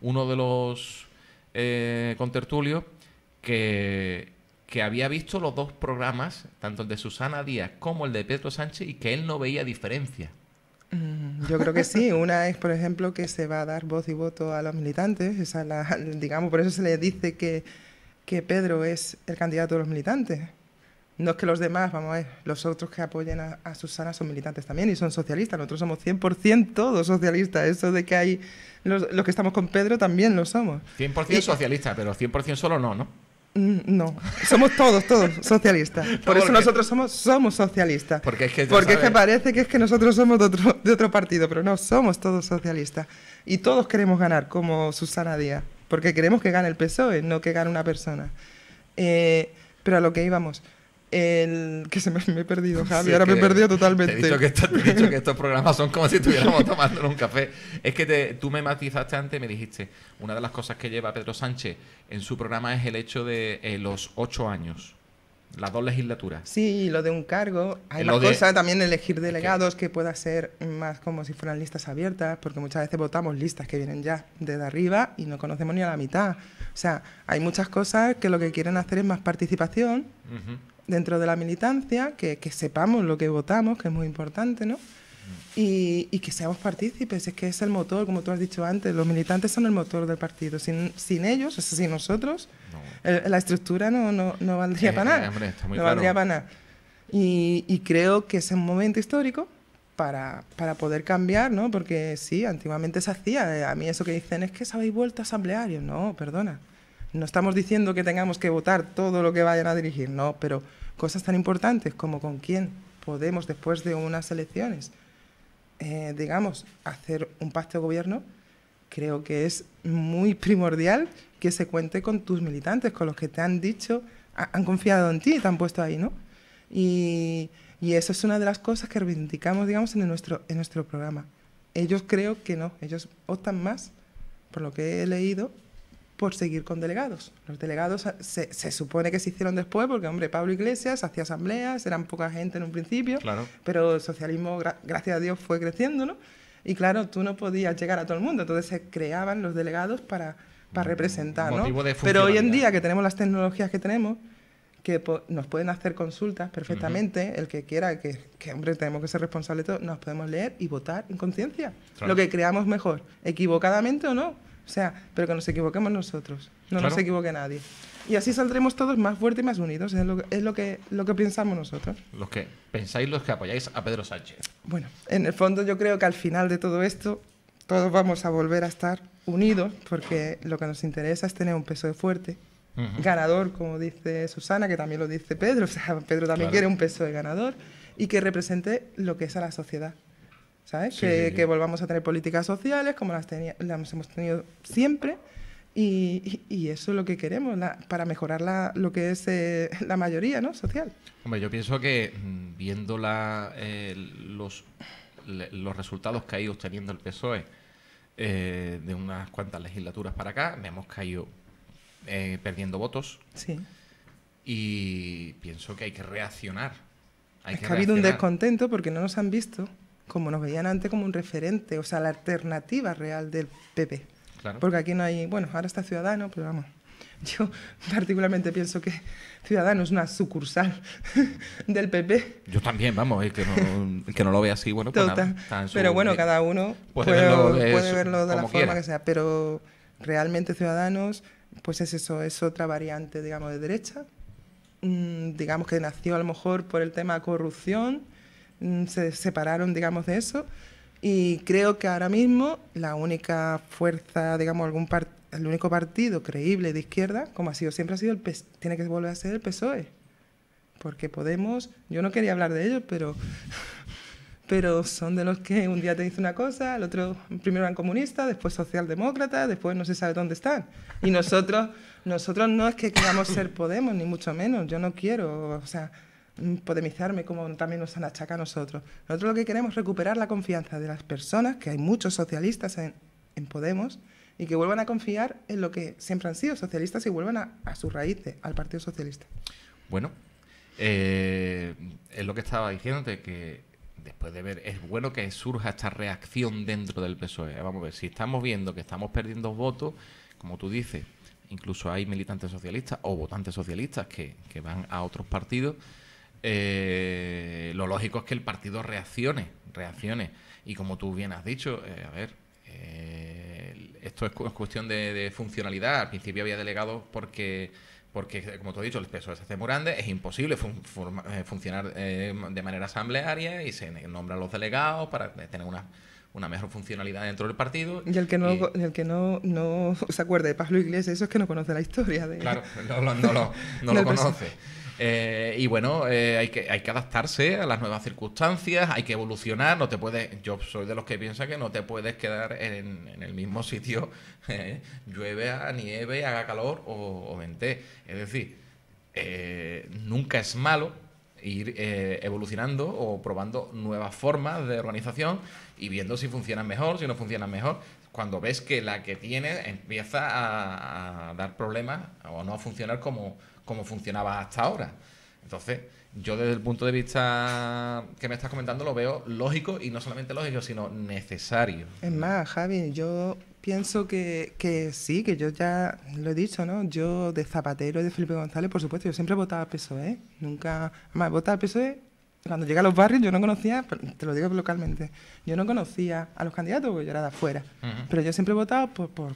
uno de los eh, contertulios que, que había visto los dos programas, tanto el de Susana Díaz como el de Pedro Sánchez, y que él no veía diferencia. Mm, yo creo que sí. Una es, por ejemplo, que se va a dar voz y voto a los militantes. Esa la, digamos, por eso se le dice que, que Pedro es el candidato de los militantes no es que los demás, vamos a ver, los otros que apoyen a, Susana son militantes también y son socialistas. Nosotros somos 100% todos socialistas. Eso de que hay. Los, que estamos con Pedro también lo somos. 100% socialista, pero 100% solo no, ¿no? Mm, no, somos todos, todos socialistas. Por eso nosotros somos, somos socialistas. Porque, es que, porque parece que es que nosotros somos de otro, de partido, pero no, somos todos socialistas. Y todos queremos ganar, como Susana Díaz, porque queremos que gane el PSOE, no que gane una persona. Eh, pero a lo que íbamos, el que se me, he perdido, Javi, ahora me he perdido totalmente. Te he, dicho que estos programas son como si estuviéramos tomando un café. Es que tú me matizaste antes, me dijiste, una de las cosas que lleva Pedro Sánchez en su programa es el hecho de eh, los ocho años. Las dos legislaturas. Sí, lo de un cargo. Hay eh, la cosa también elegir delegados que pueda ser más como si fueran listas abiertas, porque muchas veces votamos listas que vienen ya desde arriba y no conocemos ni a la mitad. O sea, hay muchas cosas que lo que quieren hacer es más participación dentro de la militancia, que, sepamos lo que votamos, que es muy importante, ¿no? Mm. Y, que seamos partícipes, es que es el motor, como tú has dicho antes, los militantes son el motor del partido. Sin, sin ellos, sin nosotros, la estructura no, valdría para nada. no valdría para nada. Y, creo que es un momento histórico para, poder cambiar, ¿no? Porque sí, antiguamente se hacía. Eh, a mí eso que dicen es que sabéis habéis vuelto asamblearios. No, perdona. No estamos diciendo que tengamos que votar todo lo que vayan a dirigir, no, pero cosas tan importantes como con quién podemos después de unas elecciones, eh, digamos, hacer un pacto de gobierno, creo que es muy primordial que se cuente con tus militantes, con los que te han dicho, han confiado en ti, y te han puesto ahí, ¿no? Y, eso es una de las cosas que reivindicamos, digamos, en nuestro, en nuestro programa. Ellos creo que no, ellos optan más, por lo que he leído, por seguir con delegados. Los delegados ah, se, se, supone que se hicieron después porque, hombre, Pablo Iglesias hacía asambleas, eran poca gente en un principio, claro. pero el socialismo, gracias a Dios, fue creciendo, ¿no? Y claro, tú no podías llegar a todo el mundo, entonces se creaban los delegados para, para representar, ¿no? Pero hoy en día que tenemos las tecnologías que tenemos, que nos pueden hacer consultas perfectamente, el que quiera, que, que, hombre, tenemos que ser responsables de todo, nos podemos leer y votar en conciencia. Lo que creamos mejor, equivocadamente o no. O sea, pero que nos equivoquemos nosotros, no nos equivoque nadie. Y así saldremos todos más fuertes y más unidos, es, lo, es lo, que, lo que pensamos nosotros. Los que pensáis, los que apoyáis a Pedro Sánchez. Bueno, en el fondo yo creo que al final de todo esto, todos vamos a volver a estar unidos, porque lo que nos interesa es tener un de fuerte, ganador, como dice Susana, que también lo dice Pedro, o sea, Pedro también quiere un peso de ganador, y que represente lo que es a la sociedad que, volvamos a tener políticas sociales como las, hemos tenido siempre. Y, eso es lo que queremos, para mejorar la, lo que es eh, la mayoría ¿no? social. Hombre, yo pienso que mm, viendo la, eh, los, los resultados que ha ido obteniendo el PSOE eh, de unas cuantas legislaturas para acá, hemos caído perdiendo votos. Sí. Y pienso que hay que reaccionar. Hay es que ha habido un descontento porque no nos han visto como nos veían antes como un referente, o sea, la alternativa real del PP. Porque aquí no hay, bueno, ahora está Ciudadanos, pero vamos. Yo particularmente pienso que Ciudadanos es una sucursal del PP. Yo también, vamos, que no, que no lo vea así, bueno, pues Pero bueno, cada uno puede, verlo, de, la forma que sea, pero realmente Ciudadanos, pues es eso, es otra variante, digamos, de derecha, mm, digamos que nació a lo mejor por el tema corrupción Mm, se separaron, digamos, de eso. Y creo que ahora mismo la única fuerza, digamos, algún el único partido creíble de izquierda, como ha sido siempre, ha sido el tiene que volver a ser el PSOE. Porque Podemos, yo no quería hablar de ellos, pero, pero son de los que un día te dice una cosa, el otro primero eran comunistas, después socialdemócratas, después no se sabe dónde están. Y nosotros, nosotros no es que queramos ser Podemos, ni mucho menos, yo no quiero, o sea, Mm, podemizarme como también nos han achacado a nosotros. Nosotros lo que queremos es recuperar la confianza de las personas, que hay muchos socialistas en, Podemos, y que vuelvan a confiar en lo que siempre han sido socialistas y vuelvan a, a sus raíces, al Partido Socialista. Bueno, eh, es lo que estaba diciéndote, que después de ver, es bueno que surja esta reacción dentro del PSOE. Vamos a ver, si estamos viendo que estamos perdiendo votos, como tú dices, incluso hay militantes socialistas o votantes socialistas que, que van a otros partidos eh, lo lógico es que el partido reaccione, reaccione. Y como tú bien has dicho, eh, a ver, eh, esto es, cuestión de, funcionalidad. Al principio había delegados porque, porque como tú has dicho, el peso se hace muy grande, es imposible funcionar de manera asamblearia y se nombran los delegados para tener una mejor funcionalidad dentro del partido. Y el que no, el que no, no se acuerde de Pablo Iglesias, eso es que no conoce la historia de... Claro, no, no lo conoce. Eh, y bueno, eh, hay, que, hay que adaptarse a las nuevas circunstancias, hay que evolucionar, no te puedes, yo soy de los que piensa que no te puedes quedar en, el mismo sitio, eh, llueve, a nieve, haga calor o, o vente. Es decir, nunca es malo ir evolucionando o probando nuevas formas de organización y viendo si funcionan mejor, si no funcionan mejor cuando ves que la que tiene empieza a, dar problemas o no a funcionar como, como funcionaba hasta ahora. Entonces, yo desde el punto de vista que me estás comentando lo veo lógico y no solamente lógico, sino necesario. Es más, Javi, yo pienso que, sí, que yo ya lo he dicho, ¿no? Yo de Zapatero y de Felipe González, por supuesto, yo siempre he votado al PSOE. Nunca, más he votado PSOE cuando llegué a los barrios yo no conocía, te lo digo localmente, yo no conocía a los candidatos porque yo era de afuera. Pero yo siempre he votado por, por,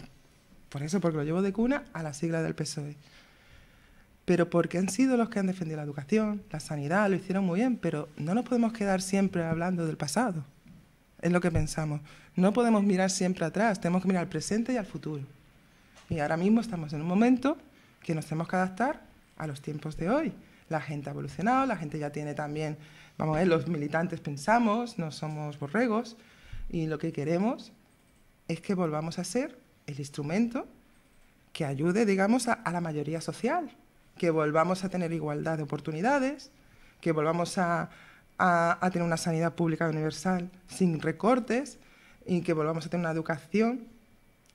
por, eso, porque lo llevo de cuna a la sigla del PSOE. Pero porque han sido los que han defendido la educación, la sanidad, lo hicieron muy bien, pero no nos podemos quedar siempre hablando del pasado. Es lo que pensamos. No podemos mirar siempre atrás, tenemos que mirar al presente y al futuro. Y ahora mismo estamos en un momento que nos tenemos que adaptar a los tiempos de hoy la gente ha evolucionado, la gente ya tiene también, vamos a ver, los militantes pensamos, no somos borregos, y lo que queremos es que volvamos a ser el instrumento que ayude, digamos, a, la mayoría social, que volvamos a tener igualdad de oportunidades, que volvamos a, a, a tener una sanidad pública universal sin recortes y que volvamos a tener una educación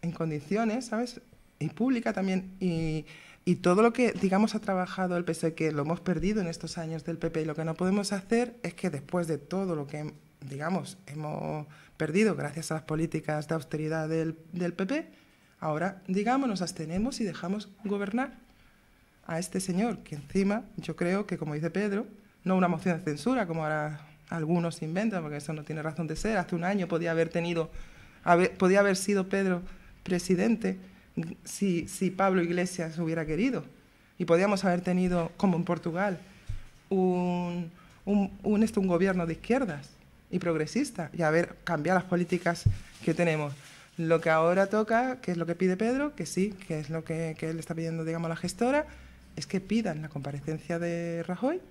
en condiciones, ¿sabes? Y pública también. Y, y todo lo que, digamos, ha trabajado el PSOE, que lo hemos perdido en estos años del PP, y lo que no podemos hacer es que después de todo lo que, digamos, hemos perdido gracias a las políticas de austeridad del, del PP, ahora, digamos, nos abstenemos y dejamos gobernar a este señor, que encima, yo creo que, como dice Pedro, no una moción de censura, como ahora algunos inventan, porque eso no tiene razón de ser. Hace un año podía haber tenido, podía haber sido Pedro presidente si, Pablo Iglesias hubiera querido. Y podíamos haber tenido, como en Portugal, un, este, un, gobierno de izquierdas y progresista y haber cambiado las políticas que tenemos. Lo que ahora toca, que es lo que pide Pedro, que sí, que es lo que, que él está pidiendo, digamos, la gestora, es que pidan la comparecencia de Rajoy,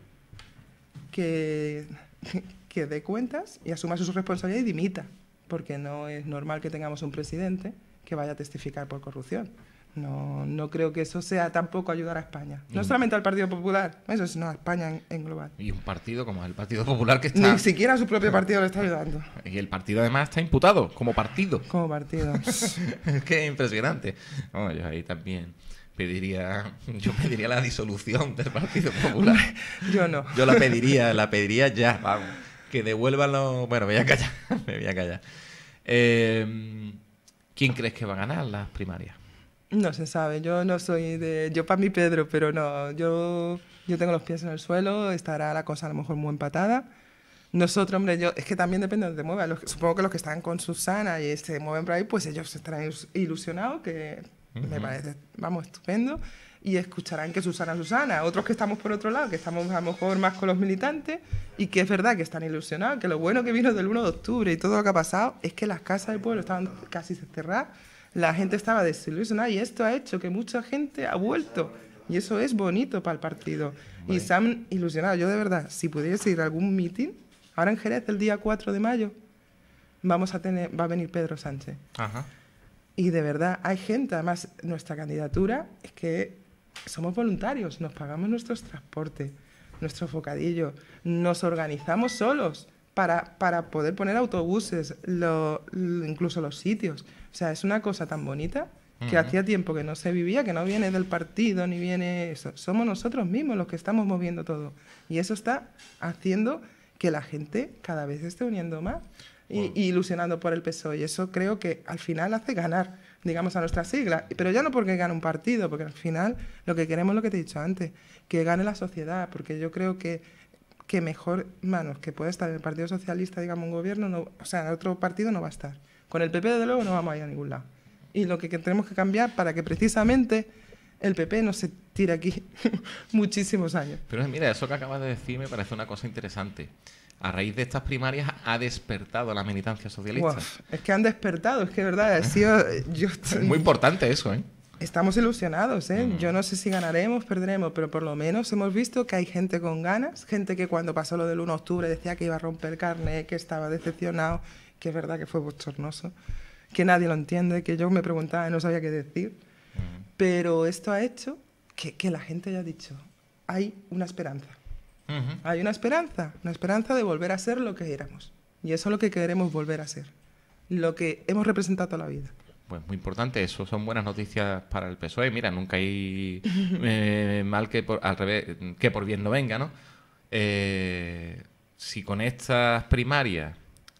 que, que dé cuentas y asuma su responsabilidad y dimita, porque no es normal que tengamos un presidente que vaya a testificar por corrupción. No, creo que eso sea tampoco ayudar a España. No mm. solamente al Partido Popular, eso, sino a España en, global. Y un partido como el Partido Popular que está... Ni siquiera su propio partido le está ayudando. Y el partido además está imputado, como partido. Como partido. Qué impresionante. yo ahí también pediría yo pediría la disolución del Partido Popular. yo no. Yo la pediría, la pediría ya, vamos. Que devuelvan los... Bueno, me voy a callar, me voy a callar. Eh, ¿Quién crees que va a ganar las primarias? No se sabe, yo no soy de... Yo para mí Pedro, pero no, yo, yo tengo los pies en el suelo, estará la cosa a lo mejor muy empatada. Nosotros, hombre, yo, es que también depende de dónde supongo que los que están con Susana y se mueven por ahí, pues ellos estarán ilusionados, que me parece, vamos, estupendo y escucharán que Susana, Susana, otros que estamos por otro lado, que estamos a lo mejor más con los militantes y que es verdad que están ilusionados, que lo bueno que vino del 1 de octubre y todo lo que ha pasado es que las casas del pueblo estaban casi cerradas, la gente estaba desilusionada y esto ha hecho que mucha gente ha vuelto y eso es bonito para el partido. Y se han ilusionado, yo de verdad, si pudiese ir a algún mitin, ahora en Jerez el día 4 de mayo, vamos a tener, va a venir Pedro Sánchez. Y de verdad, hay gente, además nuestra candidatura es que somos voluntarios, nos pagamos nuestros transportes, nuestro focadillo, nos organizamos solos para, para poder poner autobuses, incluso los sitios. O sea, es una cosa tan bonita que hacía tiempo que no se vivía, que no viene del partido, ni viene eso. Somos nosotros mismos los que estamos moviendo todo. Y eso está haciendo que la gente cada vez esté uniendo más y, ilusionando por el PSOE. Y eso creo que al final hace ganar digamos, a nuestra sigla, Pero ya no porque gane un partido, porque al final lo que queremos es lo que te he dicho antes, que gane la sociedad, porque yo creo que, que mejor, manos, que puede estar en el Partido Socialista, digamos, un gobierno, o sea, en otro partido no va a estar. Con el PP, desde luego, no vamos a ir a ningún lado. Y lo que tenemos que cambiar para que precisamente el PP no se tire aquí muchísimos años. Pero mira, eso que acabas de decir me parece una cosa interesante a raíz de estas primarias ha despertado la militancia socialista. es que han despertado, es que verdad, eh. sido... es muy importante eso, ¿eh? Estamos ilusionados, ¿eh? Mm. Yo no sé si ganaremos, perderemos, pero por lo menos hemos visto que hay gente con ganas, gente que cuando pasó lo del 1 de octubre decía que iba a romper carne, que estaba decepcionado, que es verdad que fue bochornoso, que nadie lo entiende, que yo me preguntaba y no sabía qué decir. Mm. Pero esto ha hecho que la gente haya dicho, hay una esperanza hay una esperanza, una esperanza de volver a ser lo que éramos. Y eso es lo que queremos volver a ser, lo que hemos representado a la vida. Pues muy importante, eso son buenas noticias para el PSOE. Mira, nunca hay eh, mal que por, al revés, que por bien no venga, ¿no? Eh, si con estas primarias,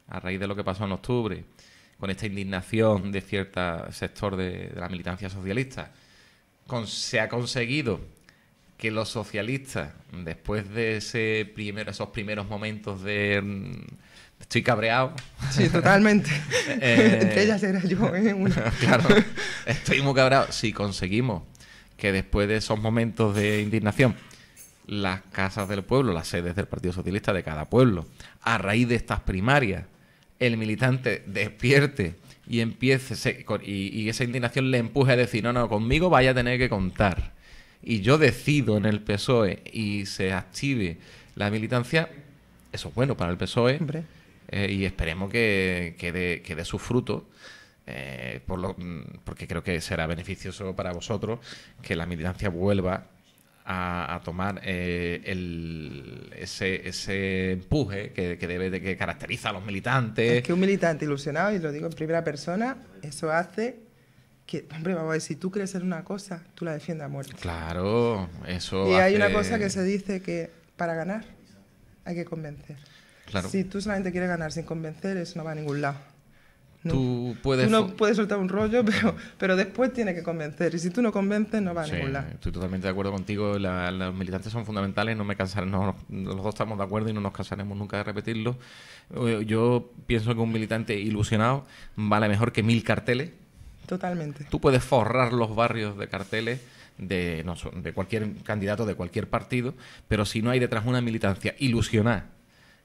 a raíz de lo que pasó en octubre, con esta indignación de cierto sector de, la militancia socialista, se ha conseguido que los socialistas, después de ese esos primeros momentos de mm, estoy cabreado. Sí, totalmente. claro, estoy muy cabreado. Si conseguimos que después de esos momentos de indignación, las casas del pueblo, las sedes del Partido Socialista de cada pueblo, a raíz de estas primarias, el militante despierte y empiece y, y, esa indignación le empuje a decir, no, no, conmigo vaya a tener que contar y yo decido en el PSOE y se active la militancia, eso es bueno para el PSOE eh, y esperemos que, dé su fruto. Eh, por lo, porque creo que será beneficioso para vosotros que la militancia vuelva a, tomar eh, ese, ese, empuje que, debe que caracteriza a los militantes. Es que un militante ilusionado, y lo digo en primera persona, eso hace que, hombre, vamos a ver, si tú crees en una cosa, tú la defiendes a muerte. Claro, eso. Y hay una cosa que se dice que para ganar hay que convencer. Claro. Si tú solamente quieres ganar sin convencer, eso no va a ningún lado. Tú puedes... Uno puede soltar un rollo, pero, pero después tiene que convencer. Y si tú no convences, no va a ningún lado. Estoy totalmente de acuerdo contigo. los militantes son fundamentales. No me cansaré, no, los dos estamos de acuerdo y no nos cansaremos nunca de repetirlo. Eh, yo pienso que un militante ilusionado vale mejor que mil carteles Totalmente. Tú puedes forrar los barrios de carteles de, cualquier candidato, de cualquier partido, pero si no hay detrás una militancia ilusionada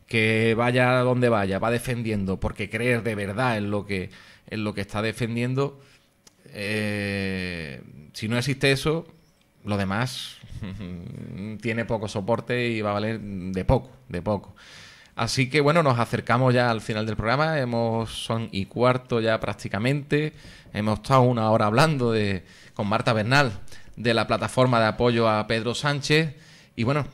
que vaya donde vaya, va defendiendo, porque creer de verdad en lo que, en lo que está defendiendo, eh, si no existe eso, lo demás tiene poco soporte y va a valer de poco, de poco. Así que bueno, nos acercamos ya al final del programa, hemos son y cuarto ya prácticamente, hemos estado una hora hablando de, con Marta Bernal de la plataforma de apoyo a Pedro Sánchez y bueno,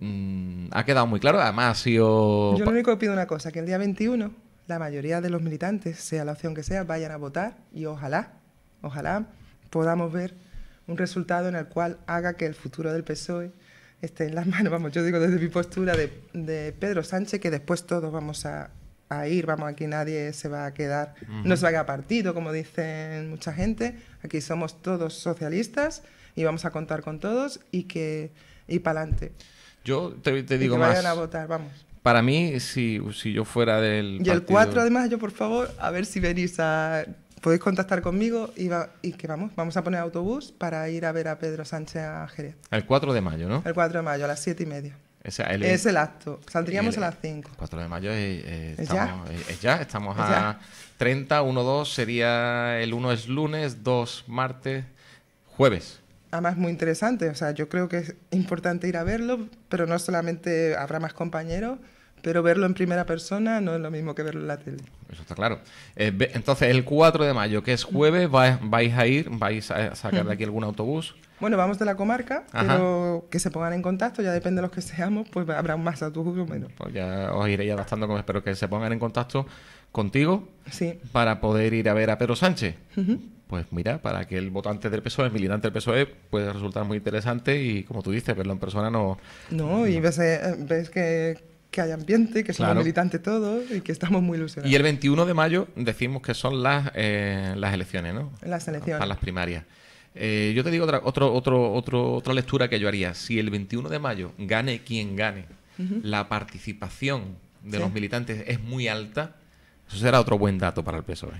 mm, ha quedado muy claro, además ha sido... Yo lo único que pido una cosa, que el día 21 la mayoría de los militantes, sea la opción que sea, vayan a votar y ojalá, ojalá podamos ver un resultado en el cual haga que el futuro del PSOE esté en las manos, vamos, yo digo desde mi postura de, Pedro Sánchez, que después todos vamos a, ir, vamos, aquí nadie se va a quedar, no se va a quedar partido, como dicen mucha gente, aquí somos todos socialistas y vamos a contar con todos y que y para adelante. Yo te, digo y que más. a votar, vamos. Para mí, si, si yo fuera del. Y el 4, además, yo por favor, a ver si venís a podéis contactar conmigo y, que vamos, vamos a poner autobús para ir a ver a Pedro Sánchez a Jerez. El 4 de mayo, ¿no? El 4 de mayo, a las 7 y media. es el acto. Saldríamos a las 5. 4 de mayo es, eh, ya. estamos eh, a 30, 1, 2 sería el 1 es lunes, 2 martes, jueves. Además, muy interesante. O sea, yo creo que es importante ir a verlo, pero no solamente habrá más compañeros, pero verlo en primera persona no es lo mismo que verlo en la tele. Eso está claro. Eh, entonces, el 4 de mayo, que es jueves, vais vais a ir, vais a sacar de aquí algún autobús. Bueno, vamos de la comarca, pero que se pongan en contacto, ya depende de los que seamos, pues habrá un más autobús o menos. Pues ya os iré adaptando, con, espero que se pongan en contacto contigo para poder ir a ver a Pedro Sánchez. Pues mira, para que el votante del PSOE, el militante del PSOE, puede resultar muy interesante y como tú dices, verlo en persona no... No, no. y ves, eh, ves que que hay ambiente, que somos militantes todos y que estamos muy ilusionados. Y el 21 de mayo decimos que son las, eh, elecciones, ¿no? Las elecciones. Para las primarias. Eh, yo te digo otra, otro, otro, otra lectura que yo haría. Si el 21 de mayo gane quien gane, la participación de los militantes es muy alta, eso será otro buen dato para el PSOE.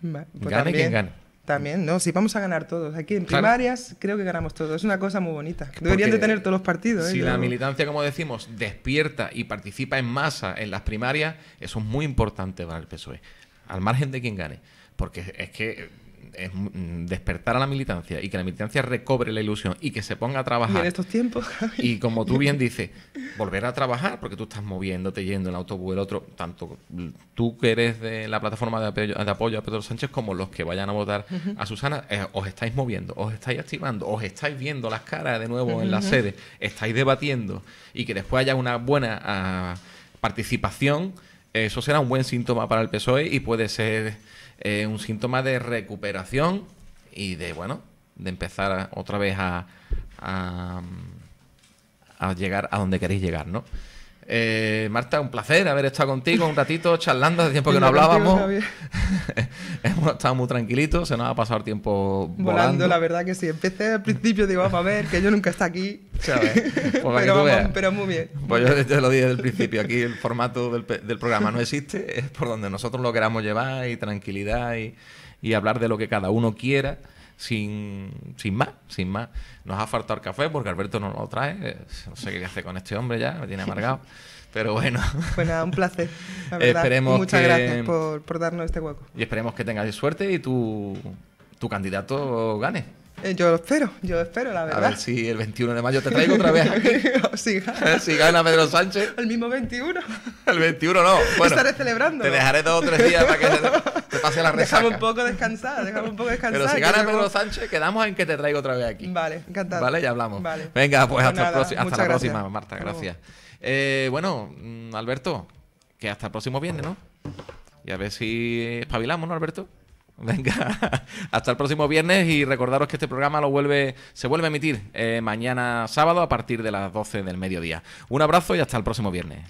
Pues gane quien gane. También, ¿no? Si vamos a ganar todos. Aquí en primarias creo que ganamos todos. Es una cosa muy bonita. Deberían de tener todos los partidos. ¿eh? Si la militancia, como decimos, despierta y participa en masa en las primarias, eso es muy importante para el PSOE. Al margen de quien gane. Porque es que es mm, despertar a la militancia y que la militancia recobre la ilusión y que se ponga a trabajar. Y en estos tiempos. y como tú bien dices, volver a trabajar porque tú estás moviéndote, yendo en autobús, el otro, tanto tú que eres de la plataforma de apoyo, a Pedro Sánchez como los que vayan a votar a Susana, eh, os estáis moviendo, os estáis activando, os estáis viendo las caras de nuevo en la sede, estáis debatiendo y que después haya una buena ah, participación. Eso será un buen síntoma para el PSOE y puede ser un síntoma de recuperación y de, bueno, de empezar otra vez a, a llegar a donde queréis llegar, ¿no? Eh, Marta, un placer haber estado contigo un ratito charlando, hace tiempo que no hablábamos. Hemos estado muy tranquilitos, se nos ha pasado el tiempo volando. la verdad que sí. Empecé al principio, digo, vamos a ver, que yo nunca está aquí. Pues pero, muy bien. Pues yo te lo dije desde el principio, aquí el formato del, programa no existe, es por donde nosotros lo queramos llevar y tranquilidad y hablar de lo que cada uno quiera sin, sin más, sin más. Nos ha faltado el café porque Alberto no lo trae. No sé qué hace con este hombre ya, me tiene amargado. Pero bueno. Pues un placer. La Muchas gracias por, por, darnos este hueco. Y esperemos que tengas suerte y tu, tu candidato gane. Eh, yo lo espero, yo espero, la verdad. A ver si el 21 de mayo te traigo otra vez si gana. Pedro Sánchez. El mismo 21. el 21 no. Bueno, Estaré celebrando. Te dejaré dos o tres días para que te, pase la resaca. Déjame un poco descansar, déjame un poco descansar. Pero si gana Pedro Sánchez, quedamos en que te traigo otra vez aquí. Vale, encantado. Vale, ya hablamos. Venga, pues, pues hasta, nada, hasta la próxima, Marta, gracias. Eh, bueno, mm, Alberto, que hasta el próximo viernes, ¿no? Y a ver si espabilamos, ¿no, Alberto? Venga, hasta el próximo viernes y recordaros que este programa lo vuelve, se vuelve a emitir eh, mañana sábado a partir de las 12 del mediodía. Un abrazo y hasta el próximo viernes.